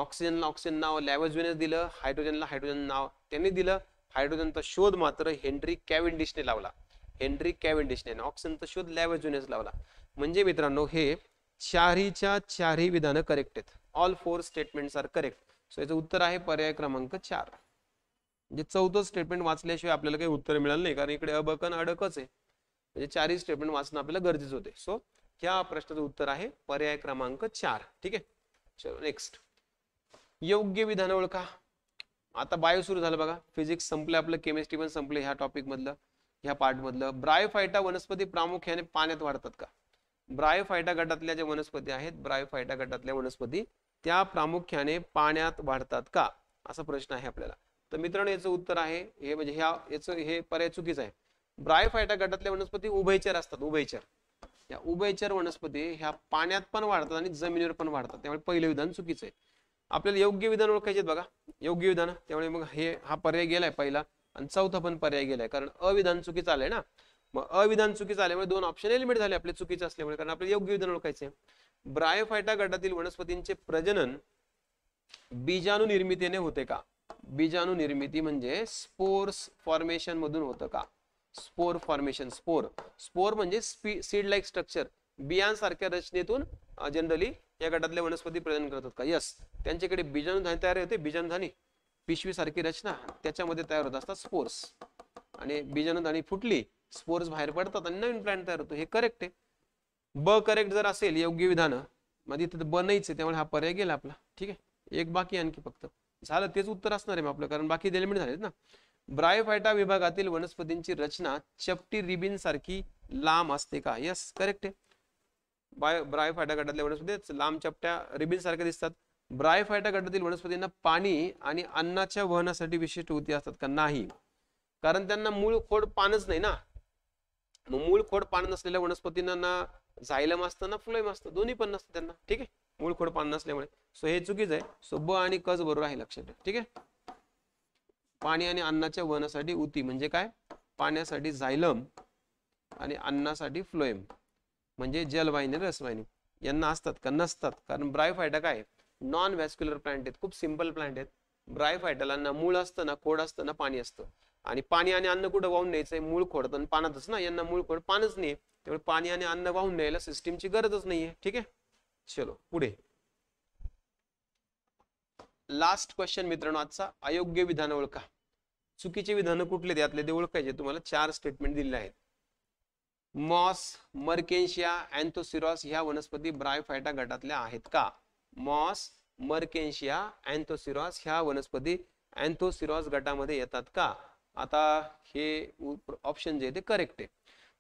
ऑक्सिजनला ऑक्सिजन नाव लॅवजवेने दिलं हायड्रोजनला हायड्रोजन नाव त्यांनी दिलं हायड्रोजनचा शोध मात्र हेनरी कॅविंडिशने लावला हेनरी कॅव्हेंडिशने ऑक्सिजनचा शोध लॅवजवेनेच लावला म्हणजे मित्रांनो हे चारीच्या चारही विधानं करेक्ट आहेत all four statements are correct so याचं उत्तर आहे पर्याय क्रमांक चार म्हणजे चौथं स्टेटमेंट वाचल्याशिवाय आपल्याला काही उत्तर मिळालं नाही कारण इकडे अबकन अडकच आहे म्हणजे चारही स्टेटमेंट वाचणं आपल्याला गरजेचं होते सो ह्या प्रश्नाचं उत्तर आहे पर्याय क्रमांक चार ठीक आहे चलो नेक्स्ट योग्य विधान ओळखा आता बायो सुरू झालं बघा फिजिक्स संपलं आपलं केमिस्ट्री पण संपलं ह्या टॉपिक मधलं ह्या पार्ट मधलं ब्रायोफायटा वनस्पती प्रामुख्याने पाण्यात वाढतात का ब्रायोफायटा गटातल्या ज्या वनस्पती आहेत ब्रायोफायटा गटातल्या वनस्पती त्या प्रामुख्याने पाण्यात वाढतात का असा प्रश्न आहे आपल्याला तर मित्रांनो याचं उत्तर आहे हे म्हणजे ह्या याचं हे पर्याय चुकीचं आहे ब्रायफायटा गटातल्या वनस्पती उभयचर असतात उभयचर या उभयचर वनस्पती ह्या पाण्यात पण वाढतात आणि जमिनीवर पण वाढतात त्यामुळे पहिलं विधान चुकीचं आहे आपल्याला योग्य विधान ओळखायचे बघा योग्य विधान त्यामुळे मग हे हा पर्याय गेलाय पहिला आणि चौथा पण पर्याय गेलाय कारण अविधान चुकीचं आलंय ना मग अविधान चुकीचं आल्यामुळे दोन ऑप्शन एलिमिट झाले आपले चुकीचे असल्यामुळे कारण आपल्याला योग्य विधान ओळखायचे ब्रायफायटा गटातील वनस्पतींचे प्रजनन बीजाणू निर्मितीने होते का बीजाणू निर्मिती म्हणजे स्पोर्स फॉर्मेशन मधून होतं का स्पोर फॉर्मेशन स्पोर स्पोर म्हणजे सीड लाईक स्ट्रक्चर बियांसारख्या रचनेतून जनरली या गटातले वनस्पती प्रजनन करतात का यस त्यांच्याकडे बीजाणूधानी तयार होते बीजाणूधानी पिशवीसारखी रचना त्याच्यामध्ये तयार होत असतात स्पोर्स आणि बीजाणूधानी फुटली स्पोर्स बाहेर पडतात आणि नवीन प्लांट तयार होतो हे करेक्ट आहे ब करेक्ट जर असेल योग्य विधान म्हणजे इथे ब नाहीच आहे त्यामुळे हा पर्याय गेला आपला ठीक आहे एक बाकी आणखी फक्त झालं तेच उत्तर असणार आहे मग आपलं कारण बाकी एलिमेंट झालेत ना ब्रायफायटा विभागातील वनस्पतींची रचना चपटी रिबिन सारखी लांब असते का यस करेक्ट आहे बायो ब्रायोफायटा गटातल्या वनस्पती लांब चपट्या रिबिन सारख्या दिसतात ब्रायफायटा गटातील वनस्पतींना पाणी आणि अन्नाच्या वहनासाठी विशिष्ट उती असतात का नाही कारण त्यांना मूळ खोड पानच नाही ना मग मूळ खोड पान नसलेल्या वनस्पतींना ना झायलम असतं ना फुलम असतं दोन्ही पण नसतं त्यांना ठीक आहे मूळ खोड पान नसल्यामुळे सो हे चुकीच आहे सो ब आणि कच बरोबर आहे लक्षात ठीक आहे पाणी आणि अन्नाच्या वनासाठी उती म्हणजे काय पाण्यासाठी झायलम आणि अन्नासाठी फ्लोएम म्हणजे जलवाहिनी रसवाहिनी यांना असतात का नसतात कारण ब्रायफायटा काय नॉन व्हॅस्क्युलर प्लांट आहेत खूप सिंपल प्लांट आहेत ब्रायफायटाला ना मूळ असतं ना खोड असतं ना पाणी असतं आणि पाणी आणि अन्न कुठं वाहून न्यायचं मूळ खोड आणि पानातच ना यांना मूळ खोड पानच नाही त्यामुळे पाणी आणि अन्न वाहून न्यायला सिस्टीमची गरजच नाहीये ठीक आहे चलो पुढे लास्ट क्वेश्चन मित्रांनो आजचा अयोग्य विधान ओळखा चुकीचे विधान कुठले त्यातले ते ओळखायचे तुम्हाला चार स्टेटमेंट दिले आहेत मॉस मर्केन्शिया अँथोसिरॉस ह्या वनस्पती ब्रायफायटा गटातल्या आहेत का मॉस मर्केन्शिया अँथोसिरॉस ह्या वनस्पती अँथोसिरॉस गटामध्ये येतात का आता हे ऑप्शन जे आहे ते करेक्ट आहे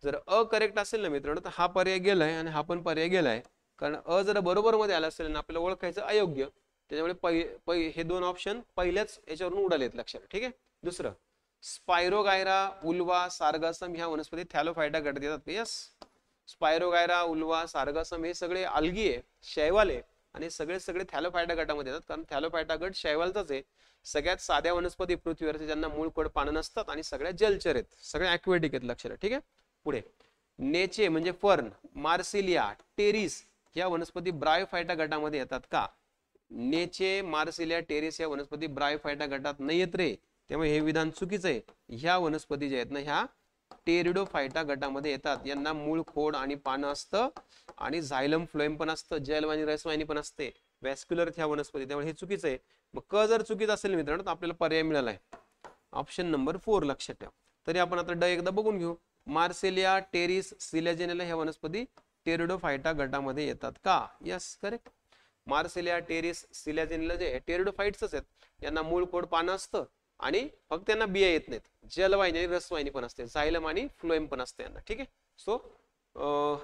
जर अ करेक्ट असेल ना मित्रांनो तर हा पर्याय गेलाय आणि हा पण पर्याय गेलाय कारण अ जर बरोबर मध्ये आला असेल ना आपल्याला ओळखायचं अयोग्य त्याच्यामुळे हे दोन ऑप्शन पहिल्याच याच्यावरून उडालेत लक्षात ठीक आहे दुसरं स्पायरोगायरा उलवा सारगासम ह्या वनस्पती थॅलोफायटा गटात येतात यस स्पायरोगायरा उलवा सारगासम हे सगळे अल्गी आहे शैवाल आहे आणि सगळे सगळे थॅलोफायटा गटामध्ये येतात कारण थॅलोफायटा गट शैवालचाच आहे सगळ्यात साध्या वनस्पती पृथ्वीवर ज्यांना मूळ कड पानं नसतात आणि सगळ्या जलचर आहेत सगळ्या अॅक्वेटिक आहेत लक्षात ठीक आहे पुढे नेचे म्हणजे फर्न मार्सिलिया टेरिस या वनस्पती ब्रायोफायटा गटामध्ये येतात का नेचे मार्सिलिया टेरेस या वनस्पती ब्रायोफायटा गटात नाही येत रे त्यामुळे हे विधान चुकीचं आहे ह्या वनस्पती ज्या आहेत ना ह्या टेरिडोफायटा गटामध्ये येतात यांना मूळ खोड आणि पानं असतं आणि झायलम फ्लोएम पण असतं जैलवाणी आणि रसवाहिनी पण असते व्हॅस्क्युलर ह्या वनस्पती त्यामुळे हे चुकीचं आहे मग क जर चुकीच असेल मित्रांनो तर आपल्याला पर्याय मिळाला आहे ऑप्शन नंबर फोर लक्षात ठेवा तरी आपण आता ड एकदा बघून घेऊ मार्सेलिया टेरिस सिलेजेनेला ह्या वनस्पती टेरिडोफायटा गटामध्ये येतात का यस करेक्ट मार्सेलिया टेरिस सिलॅजिनला जे टेरिडो आहेत यांना मूळ कोड पानं असतं आणि फक्त त्यांना बिया येत नाहीत जलवाहिनी आणि रसवाहिनी पण असते झायलम आणि फ्लोएम पण असते यांना ठीक आहे सो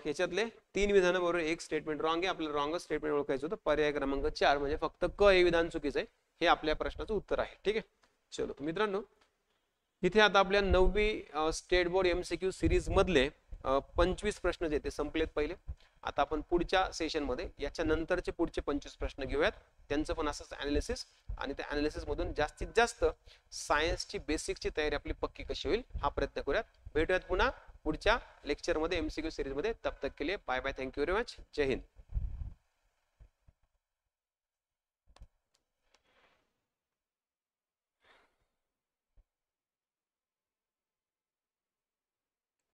याच्यातले तीन बरोबर एक स्टेटमेंट रॉंग आहे आपल्याला रॉंग स्टेटमेंट ओळखायचं होतं पर्याय क्रमांक चार म्हणजे फक्त क हे विधान चुकीचं आहे हे आपल्या प्रश्नाचं उत्तर आहे ठीक आहे चलो मित्रांनो इथे आता आपल्या नववी स्टेट बोर्ड एमसीक्यू सिरीज मधले पंचवीस प्रश्न जे ते संपलेत पहिले आता आपण पुढच्या सेशनमध्ये याच्या नंतरचे पुढचे पंचवीस प्रश्न घेऊयात त्यांचं पण असंच अनालिसिस आणि त्या अनालिसिसमधून जास्तीत जास्त सायन्सची बेसिकची तयारी आपली पक्की कशी होईल हा प्रयत्न करूयात भेटूयात पुन्हा पुढच्या लेक्चरमध्ये एमसीक्यू सिरीजमध्ये तब तक के लिए bye bye thank you very much जय हिंद